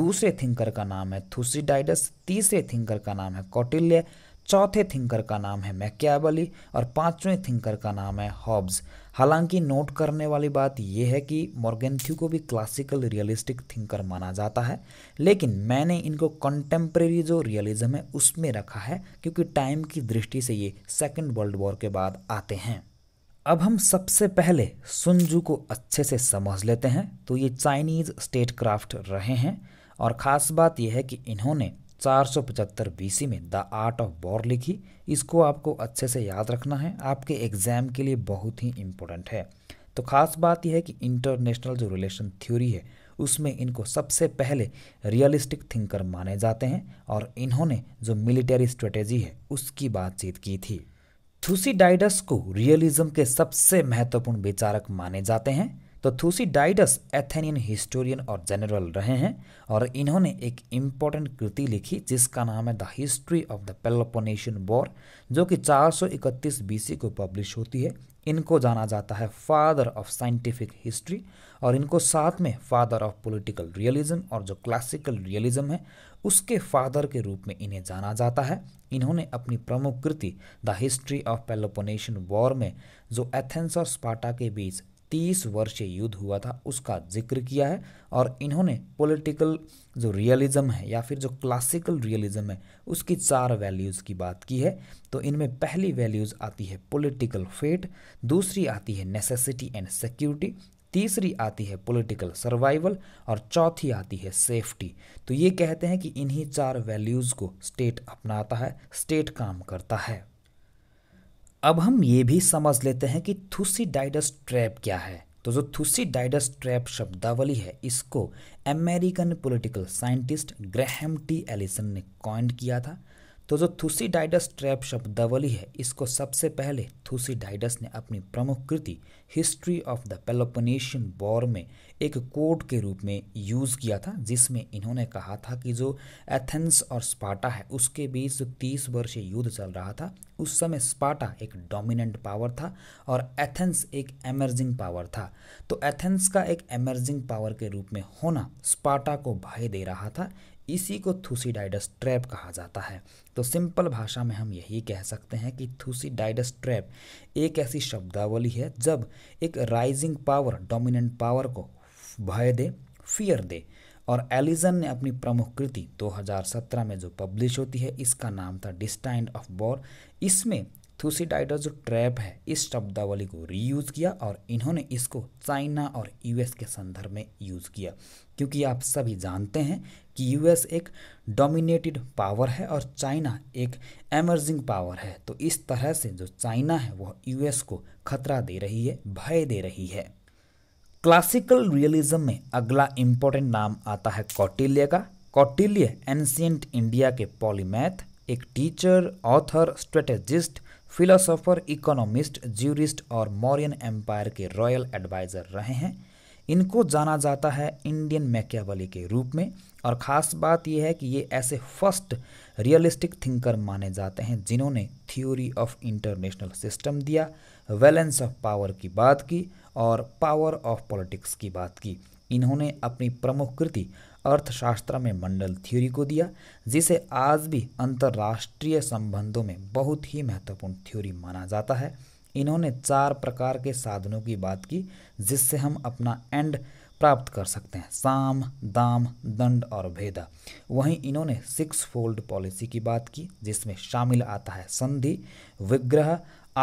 दूसरे थिंकर का नाम है थुसीडाइडस तीसरे थिंकर का नाम है कौटिल्य चौथे थिंकर का नाम है मैक्याबली और पांचवें थिंकर का नाम है हॉब्स हालांकि नोट करने वाली बात यह है कि मॉर्गेंथ्यू को भी क्लासिकल रियलिस्टिक थिंकर माना जाता है लेकिन मैंने इनको कंटेम्प्रेरी जो रियलिज्म है उसमें रखा है क्योंकि टाइम की दृष्टि से ये सेकेंड वर्ल्ड वॉर के बाद आते हैं अब हम सबसे पहले सुनजू को अच्छे से समझ लेते हैं तो ये चाइनीज स्टेट क्राफ्ट रहे हैं और ख़ास बात यह है कि इन्होंने 475 बीसी में द आर्ट ऑफ वॉर लिखी इसको आपको अच्छे से याद रखना है आपके एग्ज़ाम के लिए बहुत ही इम्पोर्टेंट है तो ख़ास बात यह है कि इंटरनेशनल जो रिलेशन थ्योरी है उसमें इनको सबसे पहले रियलिस्टिक थिंकर माने जाते हैं और इन्होंने जो मिलिटरी स्ट्रेटेजी है उसकी बातचीत की थी थूसीडाइडस को रियलिज्म के सबसे महत्वपूर्ण विचारक माने जाते हैं तो थूसीडाइडस एथेनियन हिस्टोरियन और जनरल रहे हैं और इन्होंने एक इम्पोर्टेंट कृति लिखी जिसका नाम है the history of the Peloponnesian war जो कि 431 बीसी को पब्लिश होती है इनको जाना जाता है फादर ऑफ साइंटिफिक हिस्ट्री और इनको साथ में फादर ऑफ पॉलिटिकल रियलिज्म और जो क्लासिकल रियलिज्म है उसके फादर के रूप में इन्हें जाना जाता है इन्होंने अपनी प्रमुख कृति the history of Peloponnesian war में जो एथेंस और स्पाटा के बीच तीस वर्षीय युद्ध हुआ था उसका जिक्र किया है और इन्होंने पॉलिटिकल जो रियलिज्म है या फिर जो क्लासिकल रियलिज्म है उसकी चार वैल्यूज़ की बात की है तो इनमें पहली वैल्यूज़ आती है पॉलिटिकल फेट दूसरी आती है नेसेसिटी एंड सिक्योरिटी तीसरी आती है पॉलिटिकल सर्वाइवल और चौथी आती है सेफ्टी तो ये कहते हैं कि इन्हीं चार वैल्यूज़ को स्टेट अपनाता है स्टेट काम करता है अब हम ये भी समझ लेते हैं कि थुसीडाइडस ट्रैप क्या है तो जो थुसीडाइडस ट्रैप शब्दावली है इसको American political scientist Graham T Allison ने कॉइंड किया था तो जो थुसीडाइडस ट्रैप शब्दावली है इसको सबसे पहले थुसीडाइडस ने अपनी प्रमुख कृति history of the Peloponnesian war में एक कोट के रूप में यूज़ किया था जिसमें इन्होंने कहा था कि जो एथेंस और स्पाटा है उसके बीच जो तीस वर्षीय युद्ध चल रहा था उस समय स्पाटा एक डोमिनेंट पावर था और एथेंस एक एमर्जिंग पावर था तो एथेंस का एक एमर्जिंग पावर के रूप में होना स्पाटा को भय दे रहा था इसी को डाइडस ट्रैप कहा जाता है तो सिंपल भाषा में हम यही कह सकते हैं कि डाइडस ट्रैप एक ऐसी शब्दावली है जब एक राइजिंग पावर डोमिनेंट पावर को भय दे फियर दे और एलिजन ने अपनी प्रमुख कृति 2017 में जो पब्लिश होती है इसका नाम था डिस्टाइंड ऑफ बॉर इसमें थूसीडाइडर जो ट्रैप है इस शब्दावली को रीयूज़ किया और इन्होंने इसको चाइना और यूएस के संदर्भ में यूज़ किया क्योंकि आप सभी जानते हैं कि यूएस एक डोमिनेटेड पावर है और चाइना एक एमर्जिंग पावर है तो इस तरह से जो चाइना है वह यूएस को खतरा दे रही है भय दे रही है क्लासिकल रियलिज्म में अगला इम्पोर्टेंट नाम आता है कौटिल्य का कौटिल्य एंशियंट इंडिया के पॉलीमैथ एक teacher author strategist philosopher economist jurist और मौर्यन एम्पायर के रॉयल एडवाइज़र रहे हैं इनको जाना जाता है इंडियन मैकेवली के रूप में और ख़ास बात यह है कि ये ऐसे फर्स्ट रियलिस्टिक थिंकर माने जाते हैं जिन्होंने थ्योरी ऑफ इंटरनेशनल सिस्टम दिया वैलेंस ऑफ पावर की बात की और पावर ऑफ पॉलिटिक्स की बात की इन्होंने अपनी प्रमुख कृति अर्थशास्त्र में मंडल थ्योरी को दिया जिसे आज भी अंतर्राष्ट्रीय संबंधों में बहुत ही महत्वपूर्ण थ्योरी माना जाता है इन्होंने चार प्रकार के साधनों की बात की जिससे हम अपना एंड प्राप्त कर सकते हैं साम दाम दंड और भेदा वहीं इन्होंने सिक्स फोल्ड पॉलिसी की बात की जिसमें शामिल आता है संधि विग्रह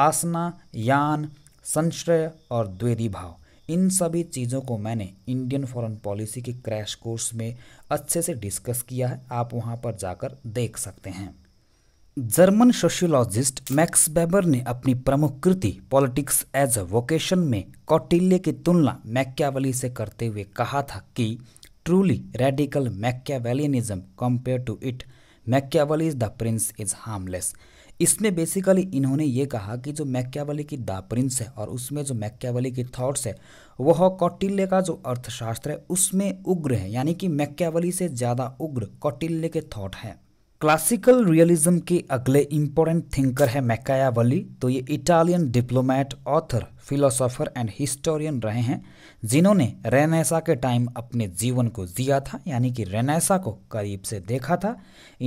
आसना यान संशय और द्वेदी भाव इन सभी चीज़ों को मैंने इंडियन फॉरेन पॉलिसी के क्रैश कोर्स में अच्छे से डिस्कस किया है आप वहाँ पर जाकर देख सकते हैं जर्मन सोशियोलॉजिस्ट मैक्स बेबर ने अपनी प्रमुख कृति पॉलिटिक्स एज अ वोकेशन में कौटिल्य की तुलना मैक्यावली से करते हुए कहा था कि truly radical Machiavellianism compare to it Machiavelli is the prince is harmless इसमें बेसिकली इन्होंने ये कहा कि जो मैक्यावली की द प्रिंस है और उसमें जो मैक्यावली की थॉट्स है वह कौटिल्य का जो अर्थशास्त्र है उसमें उग्र है यानी कि मैक्यावली से ज़्यादा उग्र कौटिल्य के थॉट हैं क्लासिकल रियलिज्म के अगले इम्पोर्टेंट थिंकर है मैकायावली तो ये Italian diplomat author philosopher and historian रहे हैं जिन्होंने रेनेसा के टाइम अपने जीवन को जिया था यानी कि रेनेसा को करीब से देखा था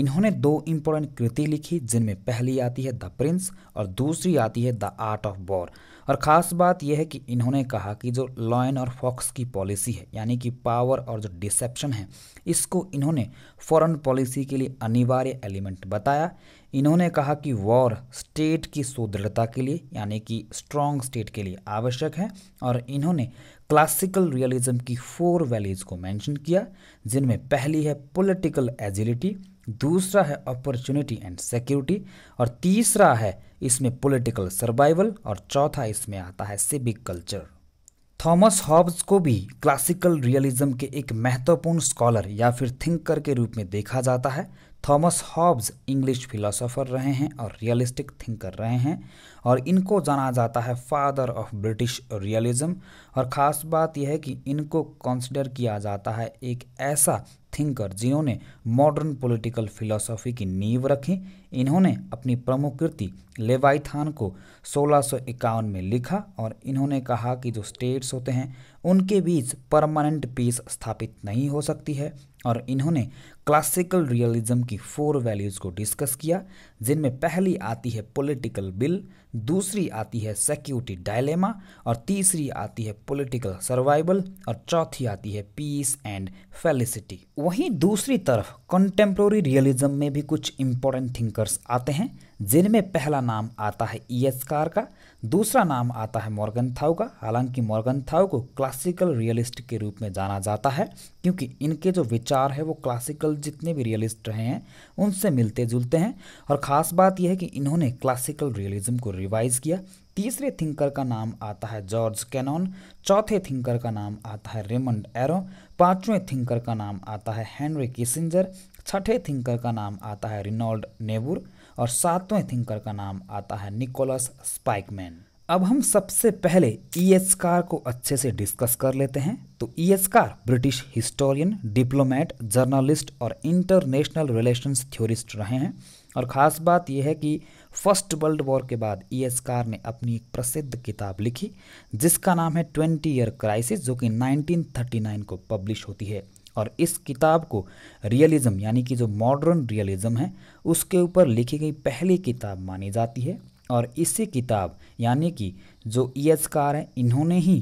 इन्होंने दो इंपॉर्टेंट कृति लिखी जिनमें पहली आती है द प्रिंस और दूसरी आती है द आर्ट ऑफ वॉर और ख़ास बात यह है कि इन्होंने कहा कि जो लॉयन और फॉक्स की पॉलिसी है यानी कि पावर और जो डिसेप्शन है इसको इन्होंने फॉरेन पॉलिसी के लिए अनिवार्य एलिमेंट बताया इन्होंने कहा कि वॉर स्टेट की सुदृढ़ता के लिए यानी कि स्ट्रॉन्ग स्टेट के लिए आवश्यक है और इन्होंने क्लासिकल रियलिज्म की फोर वैल्यूज़ को मेंशन किया जिनमें पहली है पॉलिटिकल एजिलिटी दूसरा है अपॉर्चुनिटी एंड सिक्योरिटी और तीसरा है इसमें पॉलिटिकल सर्वाइवल और चौथा इसमें आता है सिविक कल्चर थॉमस हॉब्स को भी क्लासिकल रियलिज्म के एक महत्वपूर्ण स्कॉलर या फिर थिंकर के रूप में देखा जाता है थॉमस हॉब्स इंग्लिश फिलोसोफर रहे हैं और रियलिस्टिक थिंकर रहे हैं और इनको जाना जाता है फादर ऑफ ब्रिटिश रियलिज्म और ख़ास बात यह है कि इनको कंसिडर किया जाता है एक ऐसा थिंकर जिन्होंने मॉडर्न पॉलिटिकल फिलॉसफी की नींव रखी इन्होंने अपनी प्रमुख कृति लेवाइथान को सोलह में लिखा और इन्होंने कहा कि जो स्टेट्स होते हैं उनके बीच परमानेंट पीस स्थापित नहीं हो सकती है और इन्होंने क्लासिकल रियलिज्म की फोर वैल्यूज़ को डिस्कस किया जिनमें पहली आती है पॉलिटिकल बिल दूसरी आती है सिक्योरिटी डायलेमा और तीसरी आती है पॉलिटिकल सर्वाइवल और चौथी आती है पीस एंड फेलिसिटी वहीं दूसरी तरफ कंटेम्प्रोरी रियलिज्म में भी कुछ इंपॉर्टेंट थिंकर्स आते हैं जिनमें पहला नाम आता है ई एस कार का दूसरा नाम आता है मॉर्गन थाउ का हालांकि मॉर्गन थाउ को क्लासिकल रियलिस्ट के रूप में जाना जाता है क्योंकि इनके जो विचार है वो क्लासिकल जितने भी रियलिस्ट रहे हैं उनसे मिलते जुलते हैं और ख़ास बात यह है कि इन्होंने क्लासिकल रियलिज्म को रिवाइज़ किया तीसरे थिंकर का नाम आता है जॉर्ज कैनॉन चौथे थिंकर का नाम आता है रेमंड एरो पाँचवें थिंकर का नाम आता है हेनरी किसिंजर छठे थिंकर का नाम आता है रिनॉल्ड नेबुर और सातवें थिंकर का नाम आता है निकोलस स्पाइकमैन अब हम सबसे पहले ई एच कार को अच्छे से डिस्कस कर लेते हैं तो E H Carr British historian diplomat journalist और इंटरनेशनल रिलेशंस थ्योरिस्ट रहे हैं और ख़ास बात यह है कि फर्स्ट वर्ल्ड वॉर के बाद ई एस कार ने अपनी एक प्रसिद्ध किताब लिखी जिसका नाम है ट्वेंटी ईयर क्राइसिस जो कि 1939 को पब्लिश होती है और इस किताब को रियलिज्म यानी कि जो मॉडर्न रियलिज्म है उसके ऊपर लिखी गई पहली किताब मानी जाती है और इसी किताब यानी कि जो ई एच कार हैं इन्होंने ही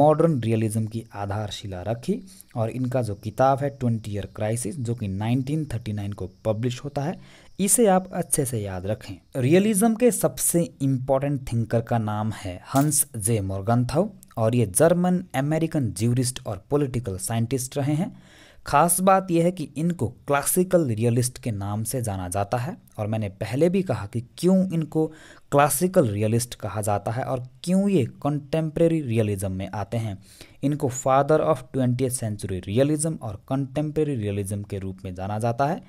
मॉडर्न रियलिज्म की आधारशिला रखी और इनका जो किताब है ट्वेंटी ईयर क्राइसिस जो कि 1939 को पब्लिश होता है इसे आप अच्छे से याद रखें रियलिज्म के सबसे इम्पॉर्टेंट थिंकर का नाम है हंस जे मोर्गनथाउ और ये जर्मन अमेरिकन ज्यूरिस्ट और पॉलिटिकल साइंटिस्ट रहे हैं खास बात यह है कि इनको क्लासिकल रियलिस्ट के नाम से जाना जाता है और मैंने पहले भी कहा कि क्यों इनको क्लासिकल रियलिस्ट कहा जाता है और क्यों ये कंटेम्प्रेरी रियलिज्म में आते हैं इनको father of twenty century realism और कंटेम्प्रेरी रियलिज्म के रूप में जाना जाता है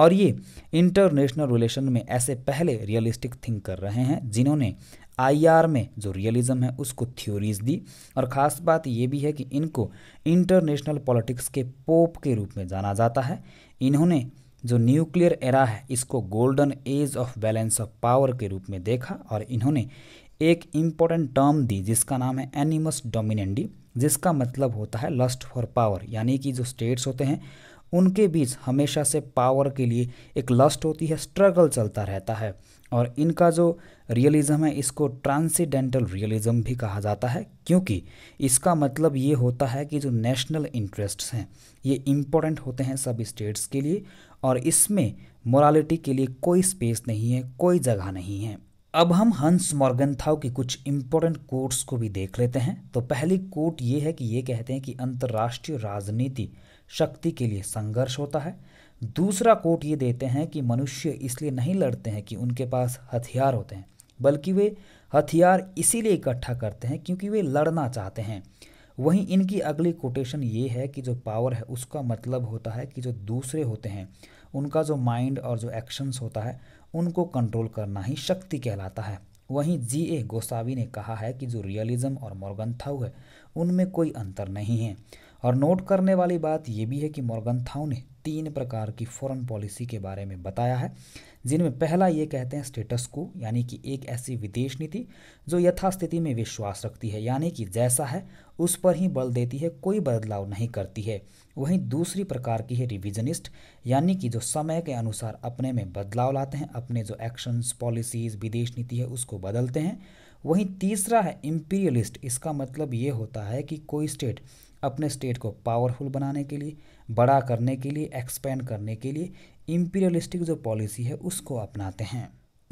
और ये इंटरनेशनल रिलेशन में ऐसे पहले रियलिस्टिक थिंक कर रहे हैं जिन्होंने आईआर में जो रियलिज्म है उसको थ्योरीज दी और ख़ास बात ये भी है कि इनको इंटरनेशनल पॉलिटिक्स के पोप के रूप में जाना जाता है इन्होंने जो न्यूक्लियर एरा है इसको golden age of balance of power के रूप में देखा और इन्होंने एक इम्पॉर्टेंट टर्म दी जिसका नाम है एनिमस डोमिनेंडी जिसका मतलब होता है लस्ट फॉर पावर यानी कि जो स्टेट्स होते हैं उनके बीच हमेशा से पावर के लिए एक लस्ट होती है स्ट्रगल चलता रहता है और इनका जो रियलिज़्म है इसको ट्रांसीडेंटल रियलिज़्म भी कहा जाता है क्योंकि इसका मतलब ये होता है कि जो नेशनल इंटरेस्ट्स हैं ये इम्पोर्टेंट होते हैं सब स्टेट्स के लिए और इसमें मोरालिटी के लिए कोई स्पेस नहीं है कोई जगह नहीं है अब हम हंस मॉर्गनथाव की कुछ इम्पोर्टेंट कोर्ट्स को भी देख लेते हैं तो पहली कोट ये है कि ये कहते हैं कि अंतर्राष्ट्रीय राजनीति शक्ति के लिए संघर्ष होता है दूसरा कोट ये देते हैं कि मनुष्य इसलिए नहीं लड़ते हैं कि उनके पास हथियार होते हैं बल्कि वे हथियार इसीलिए इकट्ठा करते हैं क्योंकि वे लड़ना चाहते हैं वहीं इनकी अगली कोटेशन ये है कि जो पावर है उसका मतलब होता है कि जो दूसरे होते हैं उनका जो माइंड और जो एक्शंस होता है उनको कंट्रोल करना ही शक्ति कहलाता है वहीं जी ए गोसावी ने कहा है कि जो रियलिज़म और मॉर्गनथाउ है उनमें कोई अंतर नहीं है और नोट करने वाली बात यह भी है कि मॉर्गनथाउ ने तीन प्रकार की फॉरेन पॉलिसी के बारे में बताया है जिनमें पहला ये कहते हैं स्टेटस को यानी कि एक ऐसी विदेश नीति जो यथास्थिति में विश्वास रखती है यानी कि जैसा है उस पर ही बल देती है कोई बदलाव नहीं करती है वहीं दूसरी प्रकार की है रिविजनिस्ट यानी कि जो समय के अनुसार अपने में बदलाव लाते हैं अपने जो एक्शंस पॉलिसीज़ विदेश नीति है उसको बदलते हैं वहीं तीसरा है इम्पीरियलिस्ट इसका मतलब ये होता है कि कोई स्टेट अपने स्टेट को पावरफुल बनाने के लिए बड़ा करने के लिए एक्सपेंड करने के लिए इम्पीरियलिस्टिक जो पॉलिसी है उसको अपनाते हैं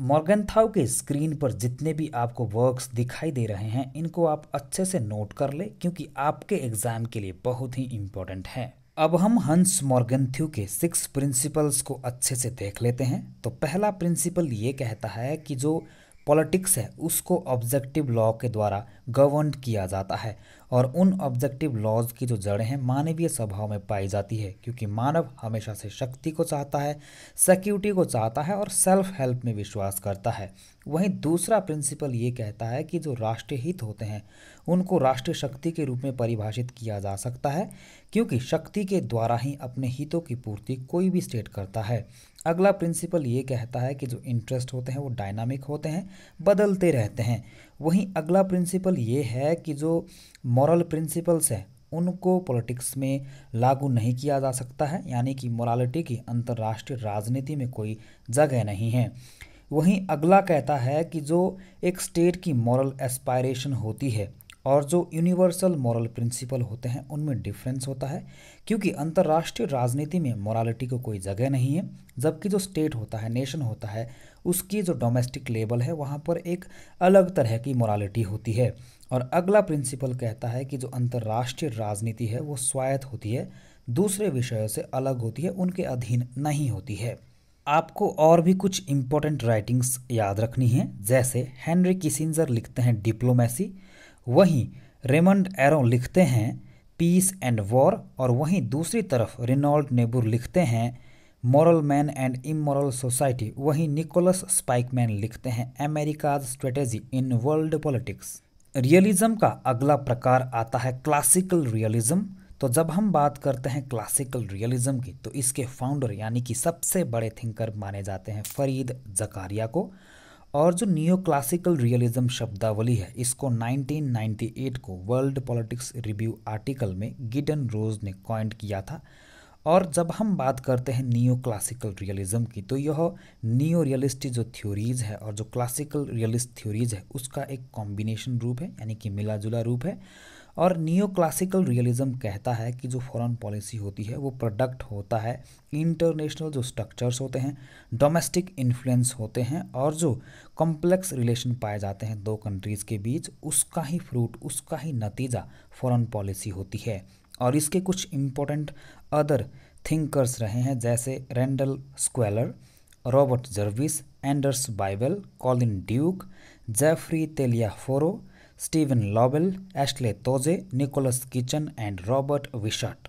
मॉर्गनथाउ के स्क्रीन पर जितने भी आपको वर्क्स दिखाई दे रहे हैं इनको आप अच्छे से नोट कर ले क्योंकि आपके एग्जाम के लिए बहुत ही इम्पोर्टेंट है अब हम हंस मॉर्गेंथ्यू के सिक्स प्रिंसिपल्स को अच्छे से देख लेते हैं तो पहला प्रिंसिपल ये कहता है कि जो पॉलिटिक्स है उसको ऑब्जेक्टिव लॉ के द्वारा गवर्न किया जाता है और उन ऑब्जेक्टिव लॉज की जो जड़ें हैं मानवीय स्वभाव में पाई जाती है क्योंकि मानव हमेशा से शक्ति को चाहता है सिक्योरिटी को चाहता है और सेल्फ हेल्प में विश्वास करता है वहीं दूसरा प्रिंसिपल ये कहता है कि जो राष्ट्रीय हित होते हैं उनको राष्ट्रीय शक्ति के रूप में परिभाषित किया जा सकता है क्योंकि शक्ति के द्वारा ही अपने हितों की पूर्ति कोई भी स्टेट करता है अगला प्रिंसिपल ये कहता है कि जो इंटरेस्ट होते हैं वो डायनामिक होते हैं बदलते रहते हैं वहीं अगला प्रिंसिपल ये है कि जो मॉरल प्रिंसिपल्स हैं उनको पॉलिटिक्स में लागू नहीं किया जा सकता है यानी कि मोरालिटी की अंतर्राष्ट्रीय राजनीति में कोई जगह नहीं है वहीं अगला कहता है कि जो एक स्टेट की मॉरल एस्पायरेशन होती है और जो यूनिवर्सल मॉरल प्रिंसिपल होते हैं उनमें डिफरेंस होता है क्योंकि अंतर्राष्ट्रीय राजनीति में मॉरालिटी को कोई जगह नहीं है जबकि जो स्टेट होता है नेशन होता है उसकी जो डोमेस्टिक लेवल है वहाँ पर एक अलग तरह की मॉरालिटी होती है और अगला प्रिंसिपल कहता है कि जो अंतर्राष्ट्रीय राजनीति है वो स्वायत्त होती है दूसरे विषयों से अलग होती है उनके अधीन नहीं होती है आपको और भी कुछ इम्पोर्टेंट राइटिंग्स याद रखनी है जैसे हेनरी किसिंजर लिखते हैं डिप्लोमेसी वहीं रेमंड एरो लिखते हैं पीस एंड वॉर और वहीं दूसरी तरफ रिनॉल्ड नेबुर लिखते हैं moral man and immoral society वहीं निकोलस स्पाइकमैन लिखते हैं America's strategy in world politics realism का अगला प्रकार आता है क्लासिकल रियलिज्म तो जब हम बात करते हैं क्लासिकल रियलिज्म की तो इसके फाउंडर यानी कि सबसे बड़े थिंकर माने जाते हैं फरीद जकारिया को और जो नियो क्लासिकल रियलिज्म शब्दावली है इसको 1998 को वर्ल्ड पॉलिटिक्स रिव्यू आर्टिकल में गिडन रोज ने कॉइंट किया था और जब हम बात करते हैं नियो क्लासिकल रियलिज्म की तो यह नियो रियलिस्ट जो थ्योरीज़ है और जो क्लासिकल रियलिस्ट थ्योरीज़ है उसका एक कॉम्बिनेशन रूप है यानी कि मिला जुला रूप है और नियो क्लासिकल रियलिज्म कहता है कि जो फॉरेन पॉलिसी होती है वो प्रोडक्ट होता है इंटरनेशनल जो स्ट्रक्चर्स होते हैं डोमेस्टिक इन्फ्लुएंस होते हैं और जो कॉम्प्लेक्स रिलेशन पाए जाते हैं दो कंट्रीज़ के बीच उसका ही फ्रूट उसका ही नतीजा फॉरेन पॉलिसी होती है और इसके कुछ इम्पोर्टेंट अदर थिंकर्स रहे हैं जैसे Randall Schweller Robert Jervis Anders Wivel Colin Dueck Jeffrey Taliaferro फोरो Stephen Lovell, Ashley Toze, Nicholas Kitchen and Robert Wishart.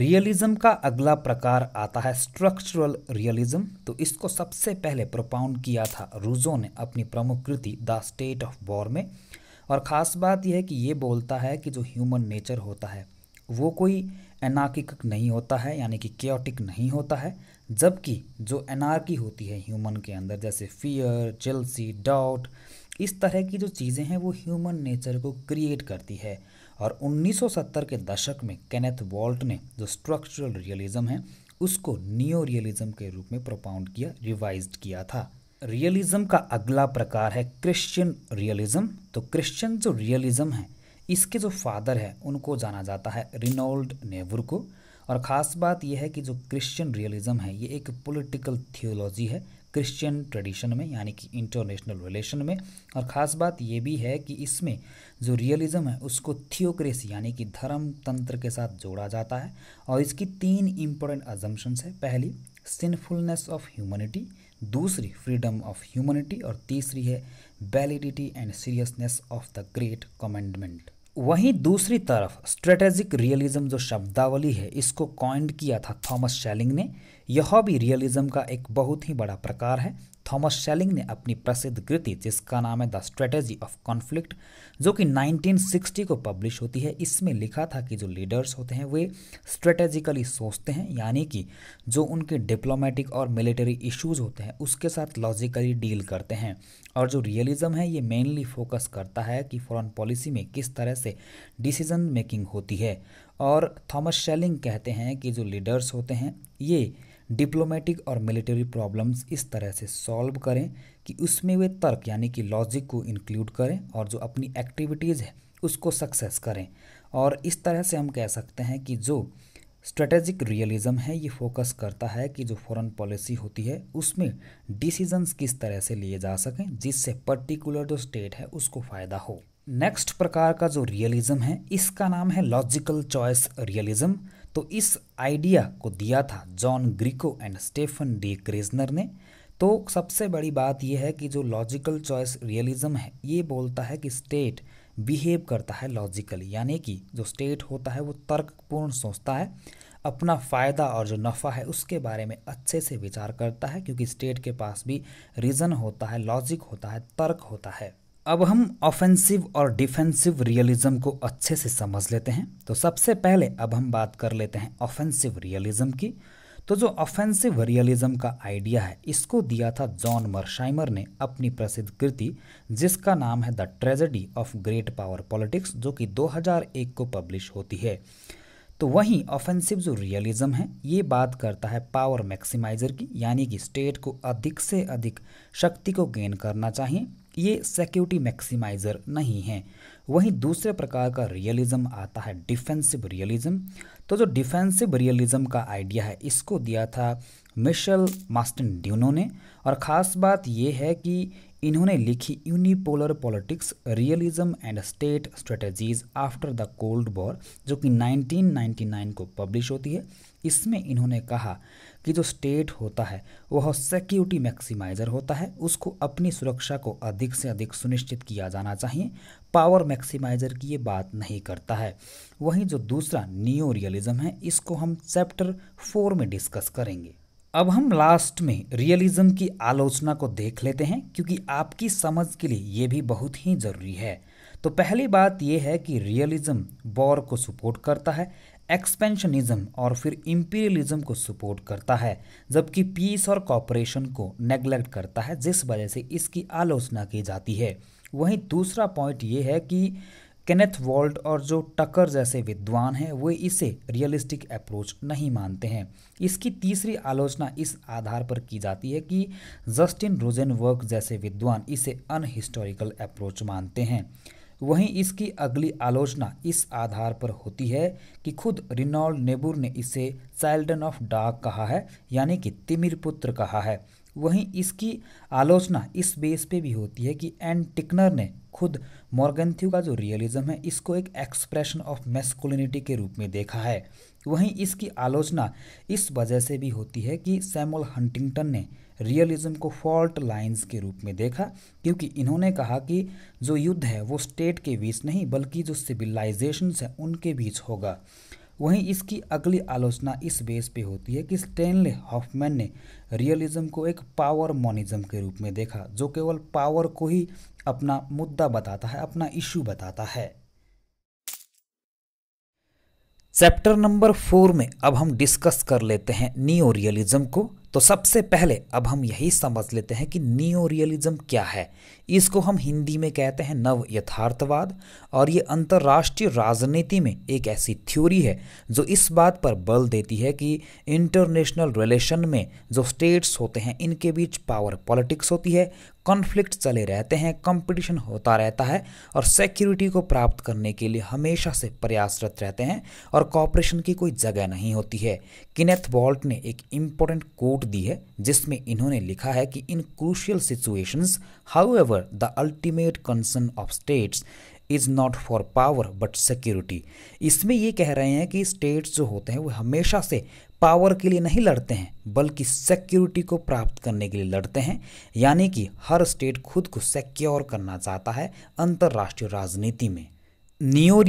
Realism का अगला प्रकार आता है स्ट्रक्चरल रियलिज्म तो इसको सबसे पहले प्रोपाउंड किया था रूजो ने अपनी प्रमुख कृति द स्टेट ऑफ वॉर में और ख़ास बात यह है कि ये बोलता है कि जो ह्यूमन नेचर होता है वो कोई एनार्किक नहीं होता है यानी कि क्योटिक नहीं होता है जबकि जो एनार्की होती है ह्यूमन के अंदर जैसे फियर जेलसी डाउट इस तरह की जो चीज़ें हैं वो ह्यूमन नेचर को क्रिएट करती है और 1970 के दशक में कैनेथ वॉल्ट ने जो स्ट्रक्चरल रियलिज्म है उसको नियो रियलिज्म के रूप में प्रोपाउंड किया रिवाइज किया था रियलिज्म का अगला प्रकार है क्रिश्चियन रियलिज़्म तो क्रिश्चियन जो रियलिज़्म है इसके जो फादर है उनको जाना जाता है रिनोल्ड नेवर को और ख़ास बात यह है कि जो क्रिश्चियन रियलिज्म है ये एक पॉलिटिकल थियोलॉजी है क्रिश्चियन ट्रेडिशन में यानी कि इंटरनेशनल रिलेशन में और ख़ास बात ये भी है कि इसमें जो रियलिज्म है उसको थियोक्रेसी यानी कि धर्म तंत्र के साथ जोड़ा जाता है और इसकी तीन इम्पोर्टेंट अजम्पन्स है पहली सिनफुलनेस ऑफ ह्यूमनिटी दूसरी फ्रीडम ऑफ ह्यूमनिटी और तीसरी है validity and seriousness of the great commandment वहीं दूसरी तरफ स्ट्रेटेजिक रियलिज्म जो शब्दावली है इसको कॉइंड किया था थॉमस शेलिंग ने यह भी रियलिज्म का एक बहुत ही बड़ा प्रकार है थॉमस शेलिंग ने अपनी प्रसिद्ध कृति जिसका नाम है द स्ट्रेटेजी ऑफ कॉन्फ्लिक्ट जो कि 1960 को पब्लिश होती है इसमें लिखा था कि जो लीडर्स होते हैं वे स्ट्रेटेजिकली सोचते हैं यानी कि जो उनके डिप्लोमेटिक और मिलिट्री इश्यूज होते हैं उसके साथ लॉजिकली डील करते हैं और जो रियलिज्म है ये मेनली फोकस करता है कि फॉरन पॉलिसी में किस तरह से डिसीजन मेकिंग होती है और थॉमस शेलिंग कहते हैं कि जो लीडर्स होते हैं ये डिप्लोमेटिक और मिलिट्री प्रॉब्लम्स इस तरह से सॉल्व करें कि उसमें वे तर्क यानी कि लॉजिक को इंक्लूड करें और जो अपनी एक्टिविटीज़ है उसको सक्सेस करें और इस तरह से हम कह सकते हैं कि जो स्ट्रेटेजिक रियलिज़म है ये फोकस करता है कि जो फॉरेन पॉलिसी होती है उसमें डिसीजंस किस तरह से लिए जा सकें जिससे पर्टिकुलर जो स्टेट है उसको फ़ायदा हो नेक्स्ट प्रकार का जो रियलिज़म है इसका नाम है लॉजिकल चॉइस रियलिज़म तो इस आइडिया को दिया था John Grieco and Stephen D Krasner ने तो सबसे बड़ी बात यह है कि जो लॉजिकल चॉइस रियलिज्म है ये बोलता है कि स्टेट बिहेव करता है लॉजिकली यानी कि जो स्टेट होता है वो तर्कपूर्ण सोचता है अपना फ़ायदा और जो नफ़ा है उसके बारे में अच्छे से विचार करता है क्योंकि स्टेट के पास भी रीज़न होता है लॉजिक होता है तर्क होता है अब हम ऑफेंसिव और डिफेंसिव रियलिज्म को अच्छे से समझ लेते हैं तो सबसे पहले अब हम बात कर लेते हैं ऑफेंसिव रियलिज्म की तो जो ऑफेंसिव रियलिज्म का आइडिया है इसको दिया था जॉन मर्शाइमर ने अपनी प्रसिद्ध कृति जिसका नाम है the tragedy of great power politics जो कि 2001 को पब्लिश होती है तो वहीं ऑफेंसिव जो रियलिज्म है ये बात करता है पावर मैक्सिमाइजर की यानी कि स्टेट को अधिक से अधिक शक्ति को गेन करना चाहिए ये सिक्योरिटी मैक्सिमाइज़र नहीं है वहीं दूसरे प्रकार का रियलिज्म आता है डिफेंसिव रियलिज्म तो जो डिफेंसिव रियलिज्म का आइडिया है इसको दिया था मिशेल मास्टन ड्यूनो ने और ख़ास बात यह है कि इन्होंने लिखी unipolar politics realism and state strategies after the cold war जो कि 1999 को पब्लिश होती है इसमें इन्होंने कहा कि जो स्टेट होता है वह सिक्योरिटी मैक्सिमाइज़र होता है उसको अपनी सुरक्षा को अधिक से अधिक सुनिश्चित किया जाना चाहिए पावर मैक्सिमाइज़र की ये बात नहीं करता है वहीं जो दूसरा नियो रियलिज्म है इसको हम चैप्टर फोर में डिस्कस करेंगे अब हम लास्ट में रियलिज्म की आलोचना को देख लेते हैं क्योंकि आपकी समझ के लिए ये भी बहुत ही ज़रूरी है तो पहली बात यह है कि रियलिज्म वॉर को सपोर्ट करता है एक्सपेंशनिज्म और फिर इम्पीरियलिज्म को सपोर्ट करता है जबकि पीस और कॉपरेशन को नेग्लेक्ट करता है जिस वजह से इसकी आलोचना की जाती है वहीं दूसरा पॉइंट ये है कि केनेथ वॉल्ट और जो टकर जैसे विद्वान हैं वे इसे रियलिस्टिक अप्रोच नहीं मानते हैं इसकी तीसरी आलोचना इस आधार पर की जाती है कि जस्टिन रोजेनवर्क जैसे विद्वान इसे अनहिस्टोरिकल अप्रोच मानते हैं वहीं इसकी अगली आलोचना इस आधार पर होती है कि खुद रिनॉल्ड नेबुर ने इसे चाइल्डन ऑफ डार्क कहा है यानी कि तिमिर पुत्र कहा है वहीं इसकी आलोचना इस बेस पे भी होती है कि एन टिकनर ने खुद मॉर्गेंथ्यू का जो रियलिज्म है इसको एक एक्सप्रेशन ऑफ मेस्कुलिनिटी के रूप में देखा है वहीं इसकी आलोचना इस वजह से भी होती है कि सैमुअल हंटिंगटन ने रियलिज्म को फॉल्ट लाइंस के रूप में देखा क्योंकि इन्होंने कहा कि जो युद्ध है वो स्टेट के बीच नहीं बल्कि जो सिविलाइजेशन है उनके बीच होगा वहीं इसकी अगली आलोचना इस बेस पे होती है कि स्टेनले हॉफमैन ने रियलिज्म को एक पावर मोनिज्म के रूप में देखा जो केवल पावर को ही अपना मुद्दा बताता है अपना इश्यू बताता है चैप्टर नंबर फोर में अब हम डिस्कस कर लेते हैं नियो रियलिज्म को तो सबसे पहले अब हम यही समझ लेते हैं कि नियो रियलिज्म क्या है इसको हम हिंदी में कहते हैं नव यथार्थवाद और ये अंतर्राष्ट्रीय राजनीति में एक ऐसी थ्योरी है जो इस बात पर बल देती है कि इंटरनेशनल रिलेशन में जो स्टेट्स होते हैं इनके बीच पावर पॉलिटिक्स होती है कॉन्फ्लिक्ट चले रहते हैं कंपटीशन होता रहता है और सिक्योरिटी को प्राप्त करने के लिए हमेशा से प्रयासरत रहते हैं और कॉपरेशन की कोई जगह नहीं होती है किनेथ वॉल्ट ने एक इम्पोर्टेंट कोट दी है जिसमें इन्होंने लिखा है कि in crucial situations however the ultimate concern of states is not for power but security इसमें ये कह रहे हैं कि स्टेट्स जो होते हैं वो हमेशा से पावर के लिए नहीं लड़ते हैं बल्कि सिक्योरिटी को प्राप्त करने के लिए लड़ते हैं यानी कि हर स्टेट खुद को सिक्योर करना चाहता है अंतर्राष्ट्रीय राजनीति में नियो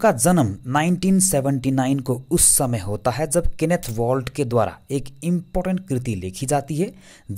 का जन्म 1979 को उस समय होता है जब केनेथ वॉल्ट के द्वारा एक इम्पोर्टेंट कृति लिखी जाती है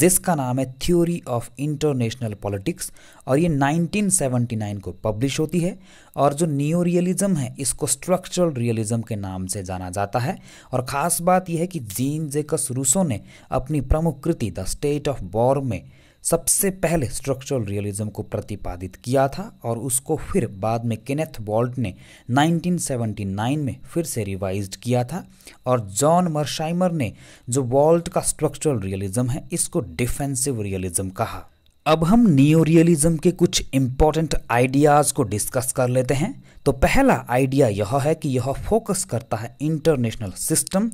जिसका नाम है थ्योरी ऑफ इंटरनेशनल पॉलिटिक्स और ये 1979 को पब्लिश होती है और जो न्योरियलिज़्म है इसको स्ट्रक्चरल रियलिज्म के नाम से जाना जाता है और ख़ास बात यह है कि जीन जेकस रूसो ने अपनी प्रमुख कृति द स्टेट ऑफ बॉर में सबसे पहले स्ट्रक्चरल रियलिज्म को प्रतिपादित किया था और उसको फिर बाद में केनेथ वॉल्ट ने 1979 में फिर से रिवाइज किया था और जॉन मर्शाइमर ने जो वॉल्ट का स्ट्रक्चरल रियलिज्म है इसको डिफेंसिव रियलिज्म कहा अब हम नियो रियलिज्म के कुछ इंपॉर्टेंट आइडियाज़ को डिस्कस कर लेते हैं तो पहला आइडिया यह है कि यह फोकस करता है इंटरनेशनल सिस्टम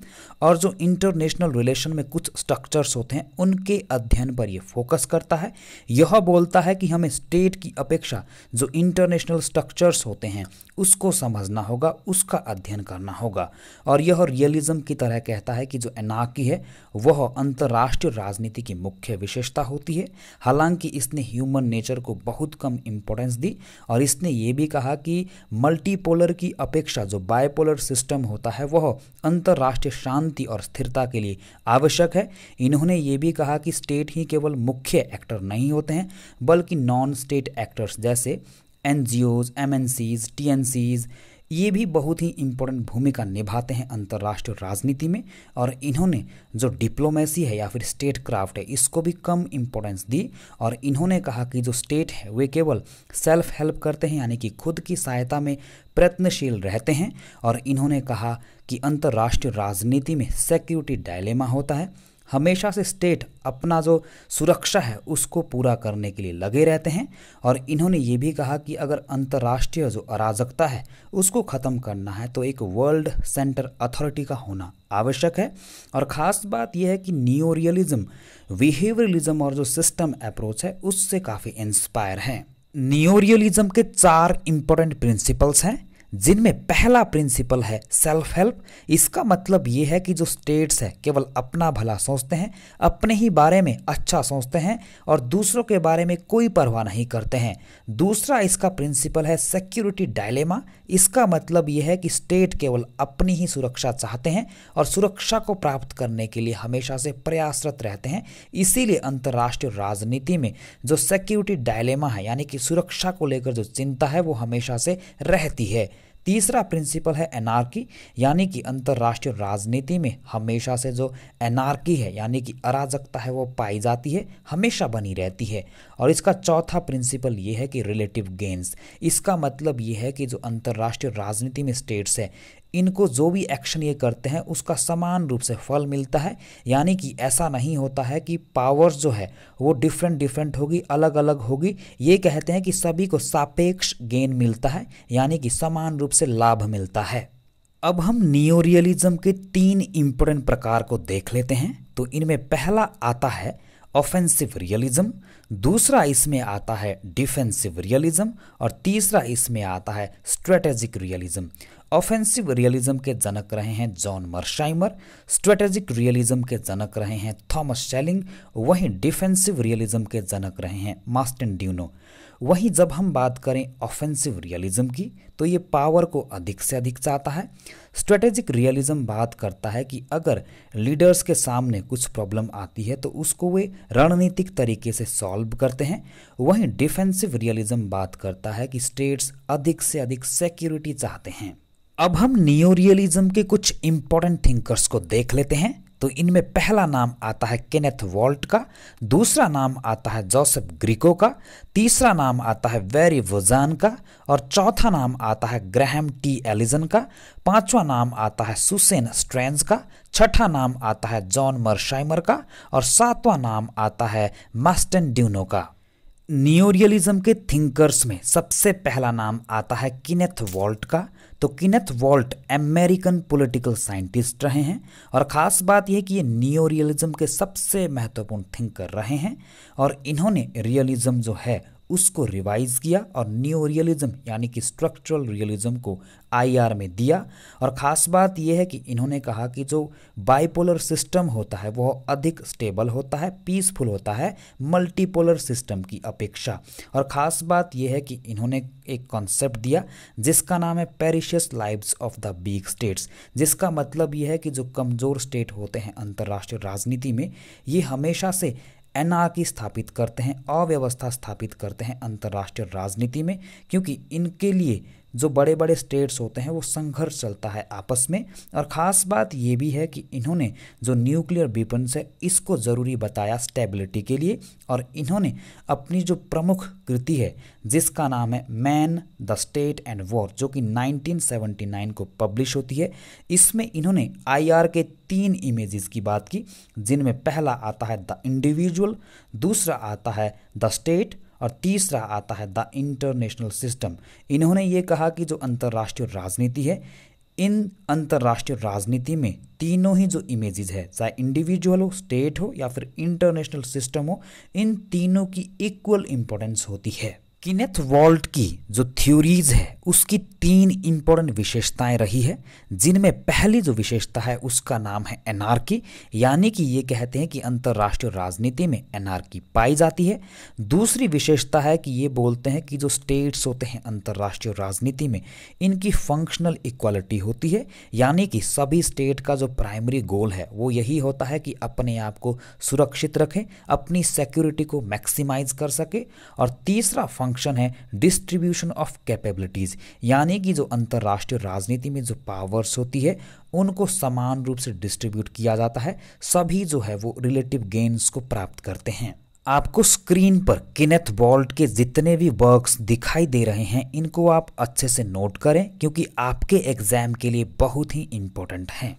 और जो इंटरनेशनल रिलेशन में कुछ स्ट्रक्चर्स होते हैं उनके अध्ययन पर यह फोकस करता है यह बोलता है कि हमें स्टेट की अपेक्षा जो इंटरनेशनल स्ट्रक्चर्स होते हैं उसको समझना होगा उसका अध्ययन करना होगा और यह रियलिज्म की तरह कहता है कि जो एनाकी है वह अंतर्राष्ट्रीय राजनीति की मुख्य विशेषता होती है हालांकि इसने ह्यूमन नेचर को बहुत कम इम्पोर्टेंस दी और इसने ये भी कहा कि मल्टीपोलर की अपेक्षा जो बायपोलर सिस्टम होता है वह अंतर्राष्ट्रीय शांति और स्थिरता के लिए आवश्यक है इन्होंने ये भी कहा कि स्टेट ही केवल मुख्य एक्टर नहीं होते हैं बल्कि नॉन स्टेट एक्टर्स जैसे N G Os M N Cs T N Cs ये भी बहुत ही इम्पोर्टेंट भूमिका निभाते हैं अंतर्राष्ट्रीय राजनीति में और इन्होंने जो डिप्लोमेसी है या फिर स्टेट क्राफ्ट है इसको भी कम इम्पोर्टेंस दी और इन्होंने कहा कि जो स्टेट है वे केवल सेल्फ हेल्प करते हैं यानी कि खुद की सहायता में प्रयत्नशील रहते हैं और इन्होंने कहा कि अंतर्राष्ट्रीय राजनीति में सिक्योरिटी डायलेमा होता है हमेशा से स्टेट अपना जो सुरक्षा है उसको पूरा करने के लिए लगे रहते हैं और इन्होंने ये भी कहा कि अगर अंतर्राष्ट्रीय जो अराजकता है उसको ख़त्म करना है तो एक वर्ल्ड सेंटर अथॉरिटी का होना आवश्यक है और ख़ास बात यह है कि नियो रियलिज़म और जो सिस्टम अप्रोच है उससे काफ़ी इंस्पायर है नियोरियलिज्म के चार इंपॉर्टेंट प्रिंसिपल्स हैं जिनमें पहला प्रिंसिपल है सेल्फ हेल्प इसका मतलब ये है कि जो स्टेट्स है केवल अपना भला सोचते हैं अपने ही बारे में अच्छा सोचते हैं और दूसरों के बारे में कोई परवाह नहीं करते हैं दूसरा इसका प्रिंसिपल है सिक्योरिटी डायलेमा इसका मतलब यह है कि स्टेट केवल अपनी ही सुरक्षा चाहते हैं और सुरक्षा को प्राप्त करने के लिए हमेशा से प्रयासरत रहते हैं इसीलिए अंतर्राष्ट्रीय राजनीति में जो सिक्योरिटी डायलेमा है यानी कि सुरक्षा को लेकर जो चिंता है वो हमेशा से रहती है तीसरा प्रिंसिपल है एनार्की यानी कि अंतर्राष्ट्रीय राजनीति में हमेशा से जो एनार्की है यानी कि अराजकता है वो पाई जाती है हमेशा बनी रहती है और इसका चौथा प्रिंसिपल ये है कि रिलेटिव गेंस इसका मतलब ये है कि जो अंतर्राष्ट्रीय राजनीति में स्टेट्स है इनको जो भी एक्शन ये करते हैं उसका समान रूप से फल मिलता है यानी कि ऐसा नहीं होता है कि पावर्स जो है वो डिफरेंट डिफरेंट होगी अलग अलग होगी ये कहते हैं कि सभी को सापेक्ष गेन मिलता है यानी कि समान रूप से लाभ मिलता है अब हम नियो रियलिज्म के तीन इम्पोर्टेंट प्रकार को देख लेते हैं तो इनमें पहला आता है ऑफेंसिव रियलिज्म दूसरा इसमें आता है डिफेंसिव रियलिज्म और तीसरा इसमें आता है स्ट्रेटेजिक रियलिज्म ऑफेंसिव रियलिज्म के जनक रहे हैं जॉन मर्शाइमर स्ट्रेटेजिक रियलिज्म के जनक रहे हैं थॉमस शेलिंग वहीं डिफेंसिव रियलिज्म के जनक रहे हैं मास्टिन ड्यूनो वहीं जब हम बात करें ऑफेंसिव रियलिज्म की तो ये पावर को अधिक से अधिक चाहता है स्ट्रेटेजिक रियलिज्म बात करता है कि अगर लीडर्स के सामने कुछ प्रॉब्लम आती है तो उसको वे रणनीतिक तरीके से सॉल्व करते हैं वहीं डिफेंसिव रियलिज्म बात करता है कि स्टेट्स अधिक से अधिक सिक्योरिटी चाहते हैं अब हम नियो रियलिज्म के कुछ इंपॉर्टेंट थिंकर्स को देख लेते हैं तो इनमें पहला नाम आता है केनेथ वॉल्ट का दूसरा नाम आता है जोसेफ ग्रिको का तीसरा नाम आता है वेरी वोजान का और चौथा नाम आता है ग्रहम टी एलिजन का पांचवा नाम आता है सुसेन स्ट्रेंज का छठा नाम आता है जॉन मर्शाइमर का और सातवां नाम आता है मास्टन ड्यूनो का नियोरियलिज्म के थिंकर्स में सबसे पहला नाम आता है किनेथ वॉल्ट का तो Kenneth Waltz American political scientist रहे हैं और ख़ास बात यह कि ये नियो रियलिज़म के सबसे महत्वपूर्ण थिंकर रहे हैं और इन्होंने रियलिज़म जो है उसको रिवाइज किया और न्यू रियलिज्म यानी कि स्ट्रक्चरल रियलिज़म को आईआर में दिया और ख़ास बात यह है कि इन्होंने कहा कि जो बाइपोलर सिस्टम होता है वह अधिक स्टेबल होता है पीसफुल होता है मल्टीपोलर सिस्टम की अपेक्षा और ख़ास बात यह है कि इन्होंने एक कॉन्सेप्ट दिया जिसका नाम है pernicious lives of the big states जिसका मतलब यह है कि जो कमज़ोर स्टेट होते हैं अंतर्राष्ट्रीय राजनीति में ये हमेशा से की स्थापित करते हैं अव्यवस्था स्थापित करते हैं अंतर्राष्ट्रीय राजनीति में क्योंकि इनके लिए जो बड़े बड़े स्टेट्स होते हैं वो संघर्ष चलता है आपस में और ख़ास बात ये भी है कि इन्होंने जो न्यूक्लियर वेपन्स है इसको ज़रूरी बताया स्टेबिलिटी के लिए और इन्होंने अपनी जो प्रमुख कृति है जिसका नाम है man the state and war जो कि 1979 को पब्लिश होती है इसमें इन्होंने आई के तीन इमेजेस की बात की जिनमें पहला आता है द इंडिविजुअल दूसरा आता है द स्टेट और तीसरा आता है द इंटरनेशनल सिस्टम इन्होंने ये कहा कि जो अंतर्राष्ट्रीय राजनीति है इन अंतर्राष्ट्रीय राजनीति में तीनों ही जो इमेजेस है चाहे इंडिविजुअल हो स्टेट हो या फिर इंटरनेशनल सिस्टम हो इन तीनों की इक्वल इम्पोर्टेंस होती है किनेथ वॉल्ट की जो थ्योरीज है उसकी तीन इंपॉर्टेंट विशेषताएं रही है जिनमें पहली जो विशेषता है उसका नाम है एनार्की यानी कि ये कहते हैं कि अंतर्राष्ट्रीय राजनीति में एनार्की पाई जाती है दूसरी विशेषता है कि ये बोलते हैं कि जो स्टेट्स होते हैं अंतर्राष्ट्रीय राजनीति में इनकी फंक्शनल इक्वालिटी होती है यानी कि सभी स्टेट का जो प्राइमरी गोल है वो यही होता है कि अपने आप को सुरक्षित रखें अपनी सिक्योरिटी को मैक्सिमाइज कर सके और तीसरा फंक्शन है डिस्ट्रीब्यूशन ऑफ कैपेबिलिटीज़ यानी कि जो अंतर्राष्ट्रीय राजनीति में जो पावर्स होती है उनको समान रूप से डिस्ट्रीब्यूट किया जाता है सभी जो है वो रिलेटिव गेन्स को प्राप्त करते हैं आपको स्क्रीन पर किनेथ बॉल्ट के जितने भी वर्क्स दिखाई दे रहे हैं इनको आप अच्छे से नोट करें क्योंकि आपके एग्जाम के लिए बहुत ही इंपॉर्टेंट हैं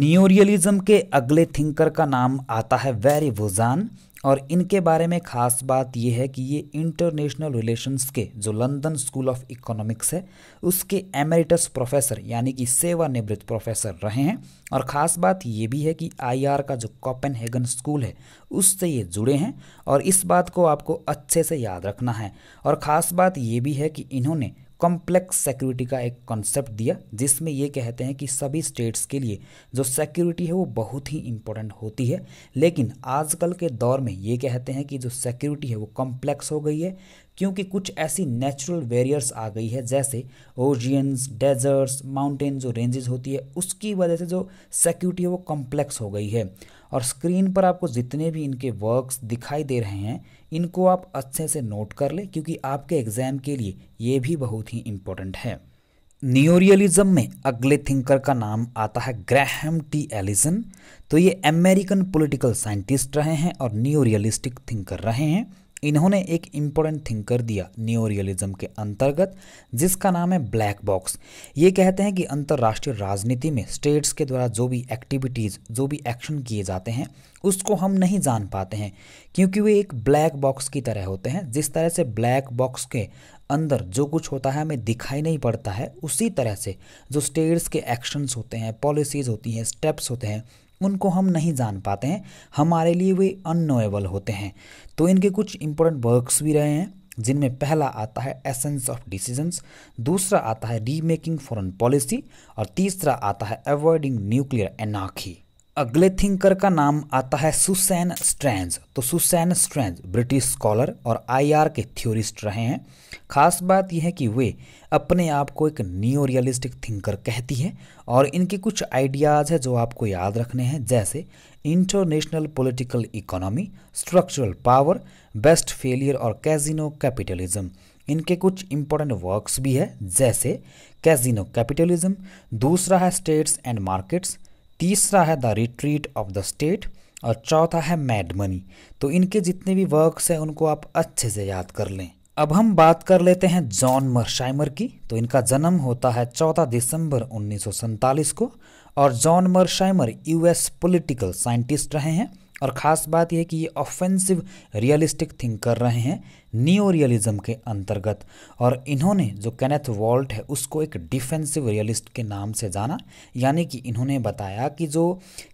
न्यूरियलिज्म के अगले थिंकर का नाम आता है वेरी वोजान और इनके बारे में ख़ास बात यह है कि ये इंटरनेशनल रिलेशंस के जो लंदन स्कूल ऑफ इकोनॉमिक्स है उसके एमेरिटस प्रोफेसर यानी कि सेवानिवृत्त प्रोफेसर रहे हैं और ख़ास बात ये भी है कि आईआर का जो कॉपनहेगन स्कूल है उससे ये जुड़े हैं और इस बात को आपको अच्छे से याद रखना है और ख़ास बात ये भी है कि इन्होंने कॉम्प्लेक्स सिक्योरिटी का एक कॉन्सेप्ट दिया जिसमें ये कहते हैं कि सभी स्टेट्स के लिए जो सिक्योरिटी है वो बहुत ही इम्पोर्टेंट होती है लेकिन आजकल के दौर में ये कहते हैं कि जो सिक्योरिटी है वो कॉम्प्लेक्स हो गई है क्योंकि कुछ ऐसी नेचुरल वेरियर्स आ गई है जैसे ओजियंस डेजर्ट्स माउंटेन जो रेंजेस होती है उसकी वजह से जो सिक्योरिटी है वो कॉम्प्लेक्स हो गई है और स्क्रीन पर आपको जितने भी इनके वर्क्स दिखाई दे रहे हैं इनको आप अच्छे से नोट कर लें क्योंकि आपके एग्ज़ाम के लिए ये भी बहुत ही इम्पोर्टेंट है न्यूरियलिज्म में अगले थिंकर का नाम आता है ग्रैहम टी एलिसन तो ये अमेरिकन पॉलिटिकल साइंटिस्ट रहे हैं और न्यूरियलिस्टिक थिंकर रहे हैं इन्होंने एक इम्पोर्टेंट थिंकर दिया न्यू रियलिज्म के अंतर्गत जिसका नाम है ब्लैक बॉक्स ये कहते हैं कि अंतर्राष्ट्रीय राजनीति में स्टेट्स के द्वारा जो भी एक्टिविटीज़ जो भी एक्शन किए जाते हैं उसको हम नहीं जान पाते हैं क्योंकि वे एक ब्लैक बॉक्स की तरह होते हैं जिस तरह से ब्लैक बॉक्स के अंदर जो कुछ होता है हमें दिखाई नहीं पड़ता है उसी तरह से जो स्टेट्स के एक्शंस होते हैं पॉलिसीज़ होती हैं स्टेप्स होते हैं उनको हम नहीं जान पाते हैं हमारे लिए वे अनोएबल होते हैं तो इनके कुछ इंपॉर्टेंट वर्क्स भी रहे हैं जिनमें पहला आता है एसेंस ऑफ डिसीजंस दूसरा आता है रीमेकिंग फॉरेन पॉलिसी और तीसरा आता है अवॉइडिंग न्यूक्लियर एनाखी अगले थिंकर का नाम आता है सुसैन स्ट्रेंज तो सुसैन स्ट्रेंज ब्रिटिश स्कॉलर और आईआर के थ्योरिस्ट रहे हैं खास बात यह है कि वे अपने आप को एक न्यू रियलिस्टिक थिंकर कहती है और इनके कुछ आइडियाज़ हैं जो आपको याद रखने हैं जैसे international political economy structural power best failure और कैजिनो कैपिटलिज्म इनके कुछ इंपॉर्टेंट वर्क्स भी है जैसे कैजिनो कैपिटलिज्म दूसरा है स्टेट्स एंड मार्केट्स तीसरा है the retreat of the state और चौथा है मैड मनी तो इनके जितने भी वर्क्स हैं उनको आप अच्छे से याद कर लें अब हम बात कर लेते हैं जॉन मर्शाइमर की तो इनका जन्म होता है 14 दिसंबर उन्नीस को और John Mearsheimer US political scientist रहे हैं और ख़ास बात यह कि ये ऑफेंसिव रियलिस्टिक थिंक कर रहे हैं नियो रियलिज़म के अंतर्गत और इन्होंने जो कैनेथ वॉल्ट है उसको एक डिफेंसिव रियलिस्ट के नाम से जाना यानी कि इन्होंने बताया कि जो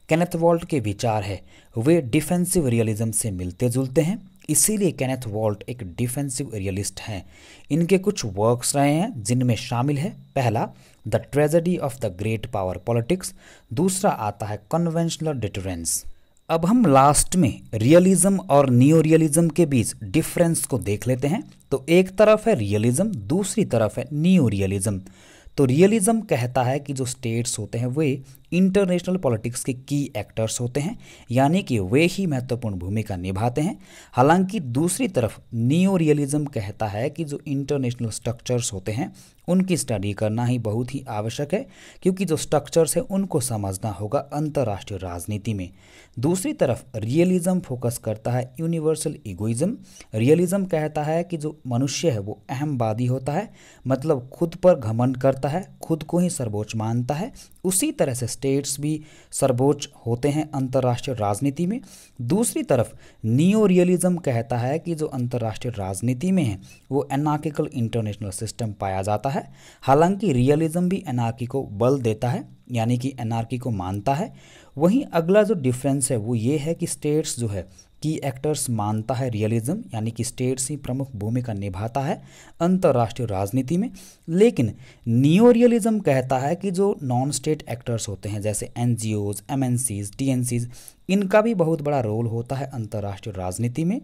कैनेथ वॉल्ट के विचार है वे डिफेंसिव रियलिज्म से मिलते जुलते हैं इसीलिए कैनेथ वॉल्ट एक डिफेंसिव रियलिस्ट हैं इनके कुछ वर्क्स रहे हैं जिनमें शामिल है पहला the tragedy of the great power politics दूसरा आता है कन्वेंशनल डिटरेंस अब हम लास्ट में रियलिज्म और नियो रियलिज्म के बीच डिफरेंस को देख लेते हैं तो एक तरफ है रियलिज्म दूसरी तरफ है नियो रियलिज्म तो रियलिज्म कहता है कि जो स्टेट्स होते हैं वे इंटरनेशनल पॉलिटिक्स के की एक्टर्स होते हैं यानी कि वे ही महत्वपूर्ण भूमिका निभाते हैं हालांकि दूसरी तरफ नियो रियलिज्म कहता है कि जो इंटरनेशनल स्ट्रक्चर्स होते हैं उनकी स्टडी करना ही बहुत ही आवश्यक है क्योंकि जो स्ट्रक्चर्स हैं उनको समझना होगा अंतर्राष्ट्रीय राजनीति में दूसरी तरफ रियलिज्म फोकस करता है यूनिवर्सल इगोइज्म रियलिज्म कहता है कि जो मनुष्य है वो अहमवादी होता है मतलब खुद पर घमंड करता है खुद को ही सर्वोच्च मानता है उसी तरह से स्टेट्स भी सर्वोच्च होते हैं अंतर्राष्ट्रीय राजनीति में दूसरी तरफ नियो रियलिज़्म कहता है कि जो अंतर्राष्ट्रीय राजनीति में है वो एनाकिकल इंटरनेशनल सिस्टम पाया जाता है हालांकि रियलिज्म भी एनार्की को बल देता है यानी कि एनार्की को मानता है वहीं अगला जो डिफरेंस है वो ये है कि स्टेट्स जो है की एक्टर्स मानता है रियलिज्म यानी कि स्टेट्स ही प्रमुख भूमिका निभाता है अंतर्राष्ट्रीय राजनीति में लेकिन नियो रियलिज्म कहता है कि जो नॉन स्टेट एक्टर्स होते हैं जैसे N G Os M N Cs T N Cs इनका भी बहुत बड़ा रोल होता है अंतर्राष्ट्रीय राजनीति में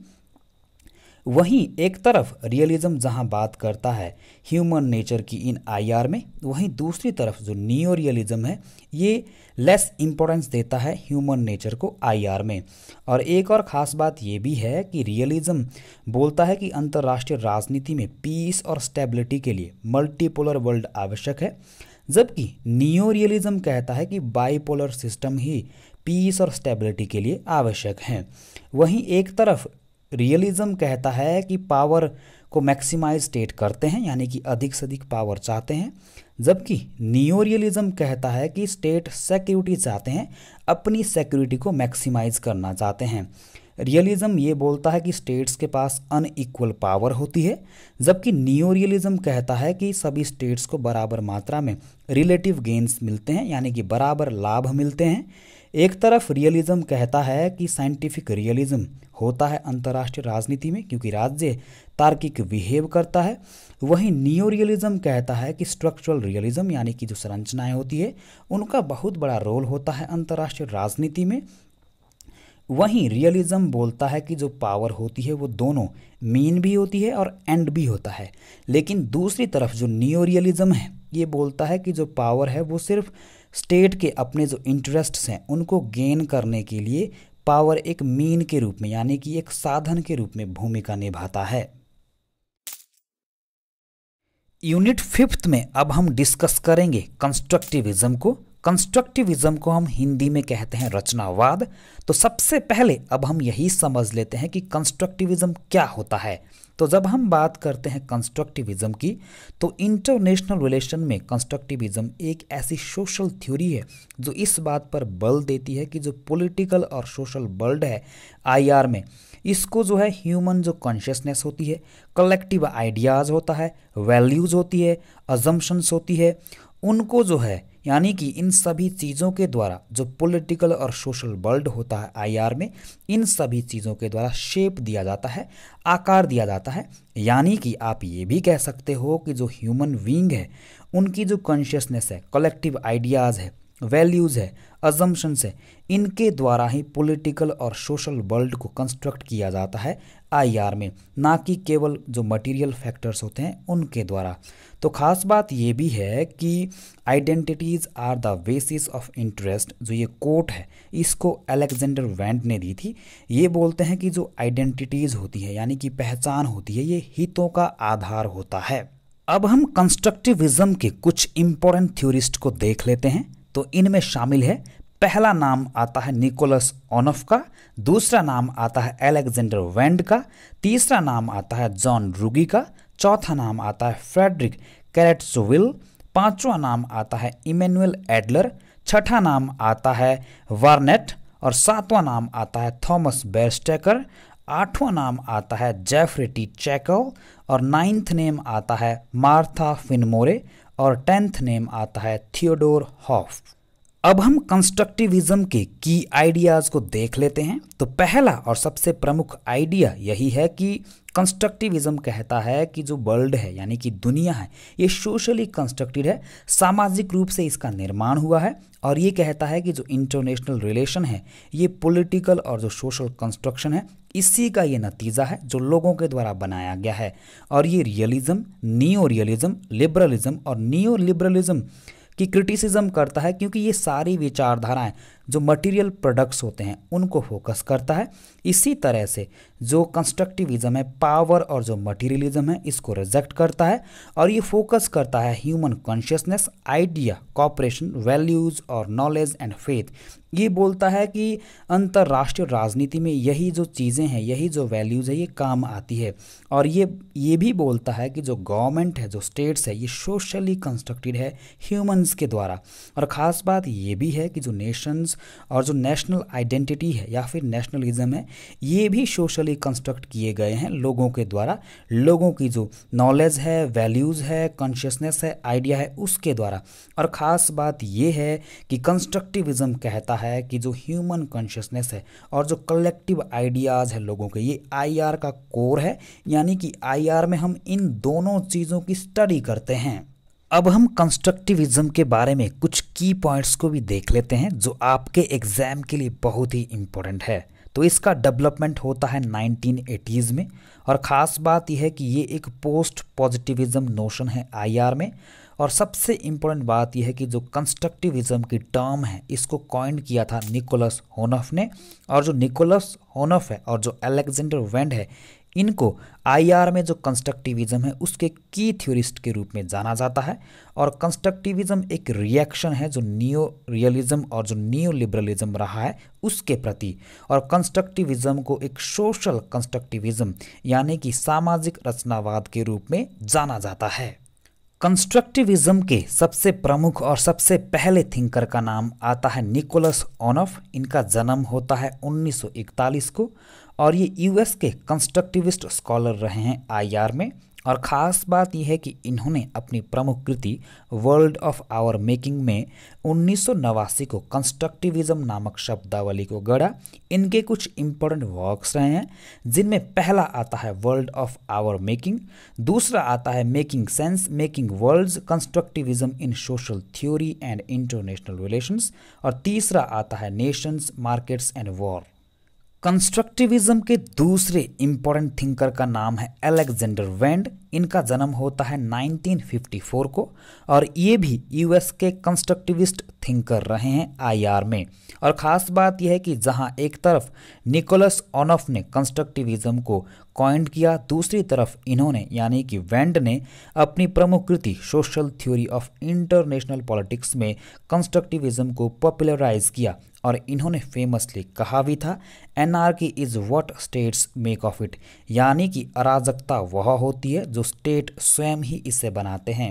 वहीं एक तरफ रियलिज्म जहां बात करता है ह्यूमन नेचर की इन आईआर में वहीं दूसरी तरफ जो नियो रियलिज्म है ये लेस इम्पोर्टेंस देता है ह्यूमन नेचर को आईआर में और एक और ख़ास बात ये भी है कि रियलिज्म बोलता है कि अंतर्राष्ट्रीय राजनीति में पीस और स्टेबिलिटी के लिए मल्टीपोलर वर्ल्ड आवश्यक है जबकि नियो रियलिज्म कहता है कि बाईपोलर सिस्टम ही पीस और स्टेबिलिटी के लिए आवश्यक हैं वहीं एक तरफ रियलिज्म कहता है कि पावर को मैक्सिमाइज स्टेट करते हैं यानी कि अधिक से अधिक पावर चाहते हैं जबकि नियो रियलिज्म कहता है कि स्टेट सिक्योरिटी चाहते हैं अपनी सिक्योरिटी को मैक्सिमाइज करना चाहते हैं रियलिज्म ये बोलता है कि स्टेट्स के पास अनइक्वल पावर होती है जबकि नियो रियलिज्म कहता है कि सभी स्टेट्स को बराबर मात्रा में रिलेटिव गेंस मिलते हैं यानी कि बराबर लाभ मिलते हैं एक तरफ रियलिज्म कहता है कि साइंटिफिक रियलिज्म होता है अंतर्राष्ट्रीय राजनीति में क्योंकि राज्य तार्किक बिहेव करता है वहीं नियो रियलिज़म कहता है कि स्ट्रक्चरल रियलिज्म यानी कि जो संरचनाएं होती है उनका बहुत बड़ा रोल होता है अंतर्राष्ट्रीय राजनीति में वहीं रियलिज़्म बोलता है कि जो पावर होती है वो दोनों मीन भी होती है और एंड भी होता है लेकिन दूसरी तरफ जो नियो रियलिज़्म है ये बोलता है कि जो पावर है वो सिर्फ स्टेट के अपने जो इंटरेस्ट्स हैं उनको गेन करने के लिए पावर एक मीन के रूप में यानी कि एक साधन के रूप में भूमिका निभाता है यूनिट फिफ्थ में अब हम डिस्कस करेंगे कंस्ट्रक्टिविज्म को कंस्ट्रक्टिविज्म को हम हिंदी में कहते हैं रचनावाद तो सबसे पहले अब हम यही समझ लेते हैं कि कंस्ट्रक्टिविज्म क्या होता है तो जब हम बात करते हैं कंस्ट्रक्टिविज़म की तो इंटरनेशनल रिलेशन में कंस्ट्रक्टिविज़्म एक ऐसी सोशल थ्योरी है जो इस बात पर बल देती है कि जो पॉलिटिकल और सोशल वर्ल्ड है आईआर में इसको जो है ह्यूमन जो कॉन्शियसनेस होती है कलेक्टिव आइडियाज़ होता है वैल्यूज़ होती है अजम्पन्स होती है उनको जो है यानी कि इन सभी चीज़ों के द्वारा जो पॉलिटिकल और सोशल वर्ल्ड होता है आईआर में इन सभी चीज़ों के द्वारा शेप दिया जाता है आकार दिया जाता है यानी कि आप ये भी कह सकते हो कि जो ह्यूमन बींग है उनकी जो कॉन्शियसनेस है कलेक्टिव आइडियाज़ है वैल्यूज़ है अजम्पन्स है इनके द्वारा ही पॉलिटिकल और सोशल वर्ल्ड को कंस्ट्रक्ट किया जाता है आईआर में ना कि केवल जो मटेरियल फैक्टर्स होते हैं उनके द्वारा तो खास बात ये भी है कि identities are the basis of interest जो ये कोट है इसको अलेक्जेंडर वैंड ने दी थी ये बोलते हैं कि जो आइडेंटिटीज़ होती है यानी कि पहचान होती है ये हितों का आधार होता है अब हम कंस्ट्रक्टिविज्म के कुछ इम्पोर्टेंट थ्योरिस्ट को देख लेते हैं तो इनमें शामिल है पहला नाम आता है निकोलस ऑनफ का दूसरा नाम आता है एलेक्जेंडर वेंड का तीसरा नाम आता है जॉन रूगी का चौथा नाम आता है फ्रेडरिक कैरेट्सविल पांचवा नाम आता है इमेनुअल एडलर छठा नाम आता है वार्नेट और सातवां नाम आता है थॉमस बेस्टेकर आठवां नाम आता है जेफरेटी चैको और नाइन्थ नेम आता है मार्था फिनमोरे और टेंथ नेम आता है थियोडोर हॉफ अब हम कंस्ट्रक्टिविज्म के की आइडियाज़ को देख लेते हैं तो पहला और सबसे प्रमुख आइडिया यही है कि कंस्ट्रक्टिविज्म कहता है कि जो वर्ल्ड है यानी कि दुनिया है ये सोशली कंस्ट्रक्टेड है सामाजिक रूप से इसका निर्माण हुआ है और ये कहता है कि जो इंटरनेशनल रिलेशन है ये पॉलिटिकल और जो सोशल कंस्ट्रक्शन है इसी का ये नतीजा है जो लोगों के द्वारा बनाया गया है और ये रियलिज्म नियो रियलिज्म लिबरलिज्म और नियो लिबरलिज्म कि क्रिटिसिज्म करता है क्योंकि ये सारी विचारधाराएं जो मटेरियल प्रोडक्ट्स होते हैं उनको फोकस करता है इसी तरह से जो कंस्ट्रक्टिविज़्म है पावर और जो मटेरियलिज़्म है इसको रिजेक्ट करता है और ये फोकस करता है human consciousness idea cooperation values और नॉलेज एंड फेथ ये बोलता है कि अंतर्राष्ट्रीय राजनीति में यही जो चीज़ें हैं यही जो वैल्यूज़ है ये काम आती है और ये ये भी बोलता है कि जो गवर्नमेंट है जो स्टेट्स है ये सोशली कंस्ट्रक्टेड है ह्यूमंस के द्वारा और ख़ास बात ये भी है कि जो नेशंस और जो नेशनल आइडेंटिटी है या फिर नेशनलिज्म है ये भी सोशली कंस्ट्रक्ट किए गए हैं लोगों के द्वारा लोगों की जो नॉलेज है वैल्यूज़ है कॉन्शियसनेस है आइडिया है उसके द्वारा और ख़ास बात यह है कि कंस्ट्रक्टिविज़म कहता है कि जो ह्यूमन कॉन्शियसनेस है और जो कलेक्टिव आइडियाज़ है लोगों के ये आई का कोर है यानी कि आई में हम इन दोनों चीज़ों की स्टडी करते हैं अब हम कंस्ट्रक्टिविज्म के बारे में कुछ की पॉइंट्स को भी देख लेते हैं जो आपके एग्ज़ाम के लिए बहुत ही इम्पोर्टेंट है तो इसका डेवलपमेंट होता है नाइनटीन में और ख़ास बात यह है कि ये एक पोस्ट पॉजिटिविज़म नोशन है आईआर में और सबसे इम्पोर्टेंट बात यह है कि जो कंस्ट्रक्टिविज़म की टर्म है इसको कॉइन किया था निकोलस होनफ ने और जो निकोलस होनफ है और जो अलेक्जेंडर वेंड है इनको आईआर में जो कंस्ट्रक्टिविज़्म है उसके की थ्योरिस्ट के रूप में जाना जाता है और कंस्ट्रक्टिविज़्म एक रिएक्शन है जो नियो रियलिज्म और जो नियो लिबरलिज्म रहा है उसके प्रति और कंस्ट्रक्टिविज़्म को एक सोशल कंस्ट्रक्टिविज्म यानी कि सामाजिक रचनावाद के रूप में जाना जाता है कंस्ट्रक्टिविज्म के सबसे प्रमुख और सबसे पहले थिंकर का नाम आता है निकोलस ऑनफ इनका जन्म होता है 1941 को और ये यूएस के कंस्ट्रक्टिविस्ट स्कॉलर रहे हैं आईआर में और ख़ास बात यह है कि इन्होंने अपनी प्रमुख कृति वर्ल्ड ऑफ आवर मेकिंग में उन्नीस को कंस्ट्रक्टिविज्म नामक शब्दावली को गढ़ा इनके कुछ इम्पोर्टेंट वर्क्स रहे हैं जिनमें पहला आता है वर्ल्ड ऑफ आवर मेकिंग दूसरा आता है making sense making worlds constructivism in social theory and international relations और तीसरा आता है nations markets and war constructivism के दूसरे इंपॉर्टेंट थिंकर का नाम है अलेक्जेंडर वेंड इनका जन्म होता है 1954 को और ये भी यूएस के कंस्ट्रक्टिविस्ट थिंकर रहे हैं आईआर में और ख़ास बात यह है कि जहां एक तरफ निकोलस ऑनफ ने कंस्ट्रक्टिविज्म को कॉइंड किया दूसरी तरफ इन्होंने यानी कि वेंड ने अपनी प्रमुख कृति social theory of international politics में कंस्ट्रक्टिविज्म को पॉपुलराइज किया और इन्होंने फेमसली कहा भी था anarchy is what states make of it यानी कि अराजकता वह होती है जो स्टेट स्वयं ही इसे बनाते हैं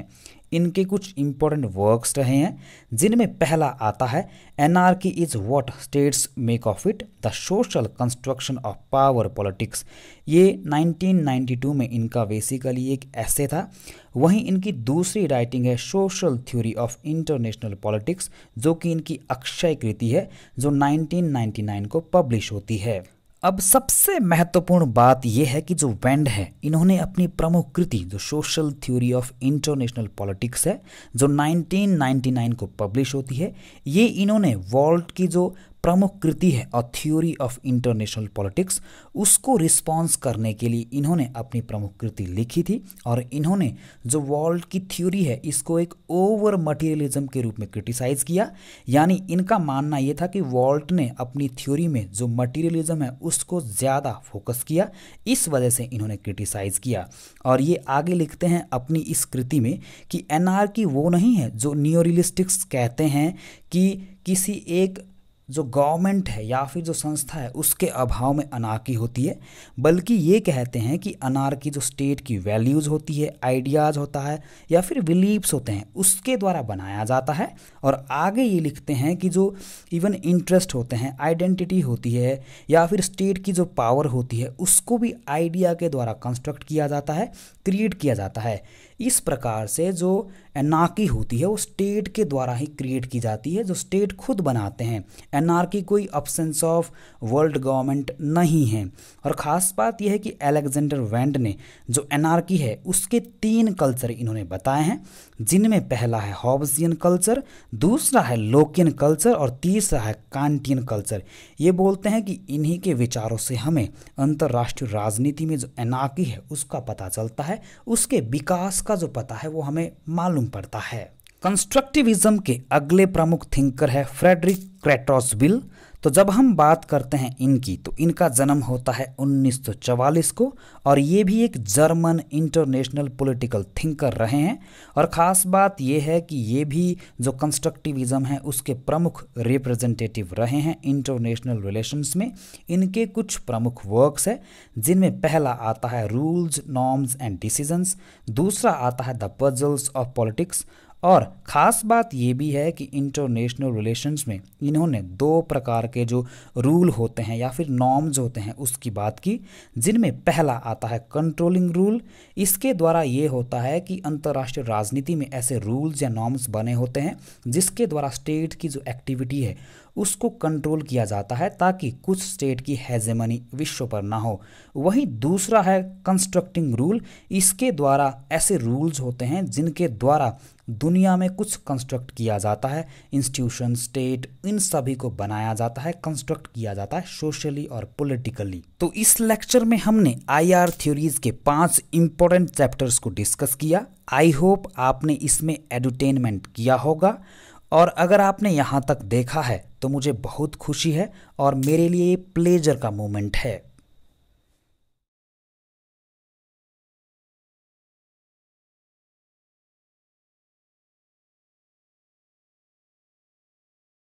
इनके कुछ इंपॉर्टेंट वर्क्स रहे हैं जिनमें पहला आता है anarchy is what states make of it the social construction of power politics ये 1992 में इनका बेसिकली एक ऐसे था वहीं इनकी दूसरी राइटिंग है social theory of international politics जो कि इनकी अक्षय कृति है जो 1999 को पब्लिश होती है अब सबसे महत्वपूर्ण बात यह है कि जो वेंड है इन्होंने अपनी प्रमुख कृति जो social theory of international politics है जो 1999 को पब्लिश होती है ये इन्होंने वॉल्ट की जो प्रमुख कृति है a theory of international politics उसको रिस्पॉन्स करने के लिए इन्होंने अपनी प्रमुख कृति लिखी थी और इन्होंने जो वर्ल्ड की थ्योरी है इसको एक ओवर मटेरियलिज्म के रूप में क्रिटिसाइज किया यानी इनका मानना यह था कि वर्ल्ड ने अपनी थ्योरी में जो मटेरियलिज्म है उसको ज़्यादा फोकस किया इस वजह से इन्होंने क्रिटिसाइज़ किया और ये आगे लिखते हैं अपनी इस कृति में कि की वो नहीं है जो न्यूरलिस्टिक्स कहते हैं कि किसी एक जो गवर्नमेंट है या फिर जो संस्था है उसके अभाव में अनार्की होती है बल्कि ये कहते हैं कि अनार्की जो स्टेट की वैल्यूज़ होती है आइडियाज़ होता है या फिर बिलीव्स होते हैं उसके द्वारा बनाया जाता है और आगे ये लिखते हैं कि जो इवन इंटरेस्ट होते हैं आइडेंटिटी होती है या फिर स्टेट की जो पावर होती है उसको भी आइडिया के द्वारा कंस्ट्रक्ट किया जाता है क्रिएट किया जाता है इस प्रकार से जो एनार्की होती है वो स्टेट के द्वारा ही क्रिएट की जाती है जो स्टेट खुद बनाते हैं एनार्की कोई अपसेंस ऑफ वर्ल्ड गवर्नमेंट नहीं है और ख़ास बात यह है कि एलेक्जेंडर वैंड ने जो एनार्की है उसके तीन कल्चर इन्होंने बताए हैं जिनमें पहला है हॉब्सियन कल्चर दूसरा है लोकियन कल्चर और तीसरा है कांटियन कल्चर ये बोलते हैं कि इन्हीं के विचारों से हमें अंतर्राष्ट्रीय राजनीति में जो एनार्की है उसका पता चलता है उसके विकास का जो पता है वो हमें मालूम मालूम पड़ता है कंस्ट्रक्टिविज्म के अगले प्रमुख थिंकर है फ्रेडरिक क्रैटॉसविल तो जब हम बात करते हैं इनकी तो इनका जन्म होता है 1944 को और ये भी एक जर्मन इंटरनेशनल पॉलिटिकल थिंकर रहे हैं और ख़ास बात ये है कि ये भी जो कंस्ट्रक्टिविज़्म है उसके प्रमुख रिप्रेजेंटेटिव रहे हैं इंटरनेशनल रिलेशंस में इनके कुछ प्रमुख वर्क्स हैं जिनमें पहला आता है रूल्स नॉर्म्स एंड डिसीजंस दूसरा आता है द पजल्स ऑफ पॉलिटिक्स और ख़ास बात यह भी है कि इंटरनेशनल रिलेशंस में इन्होंने दो प्रकार के जो रूल होते हैं या फिर नॉर्म्स होते हैं उसकी बात की जिनमें पहला आता है कंट्रोलिंग रूल इसके द्वारा ये होता है कि अंतर्राष्ट्रीय राजनीति में ऐसे रूल्स या नॉर्म्स बने होते हैं जिसके द्वारा स्टेट की जो एक्टिविटी है उसको कंट्रोल किया जाता है ताकि कुछ स्टेट की हैजेमनी विश्व पर ना हो वहीं दूसरा है कंस्ट्रक्टिंग रूल इसके द्वारा ऐसे रूल्स होते हैं जिनके द्वारा दुनिया में कुछ कंस्ट्रक्ट किया जाता है इंस्टीट्यूशन स्टेट इन सभी को बनाया जाता है कंस्ट्रक्ट किया जाता है सोशली और पॉलिटिकली तो इस लेक्चर में हमने आई आर थ्योरीज के पांच इंपॉर्टेंट चैप्टर्स को डिस्कस किया आई होप आपने इसमें एडुटेनमेंट किया होगा और अगर आपने यहाँ तक देखा है तो मुझे बहुत खुशी है और मेरे लिए ये प्लेजर का मोमेंट है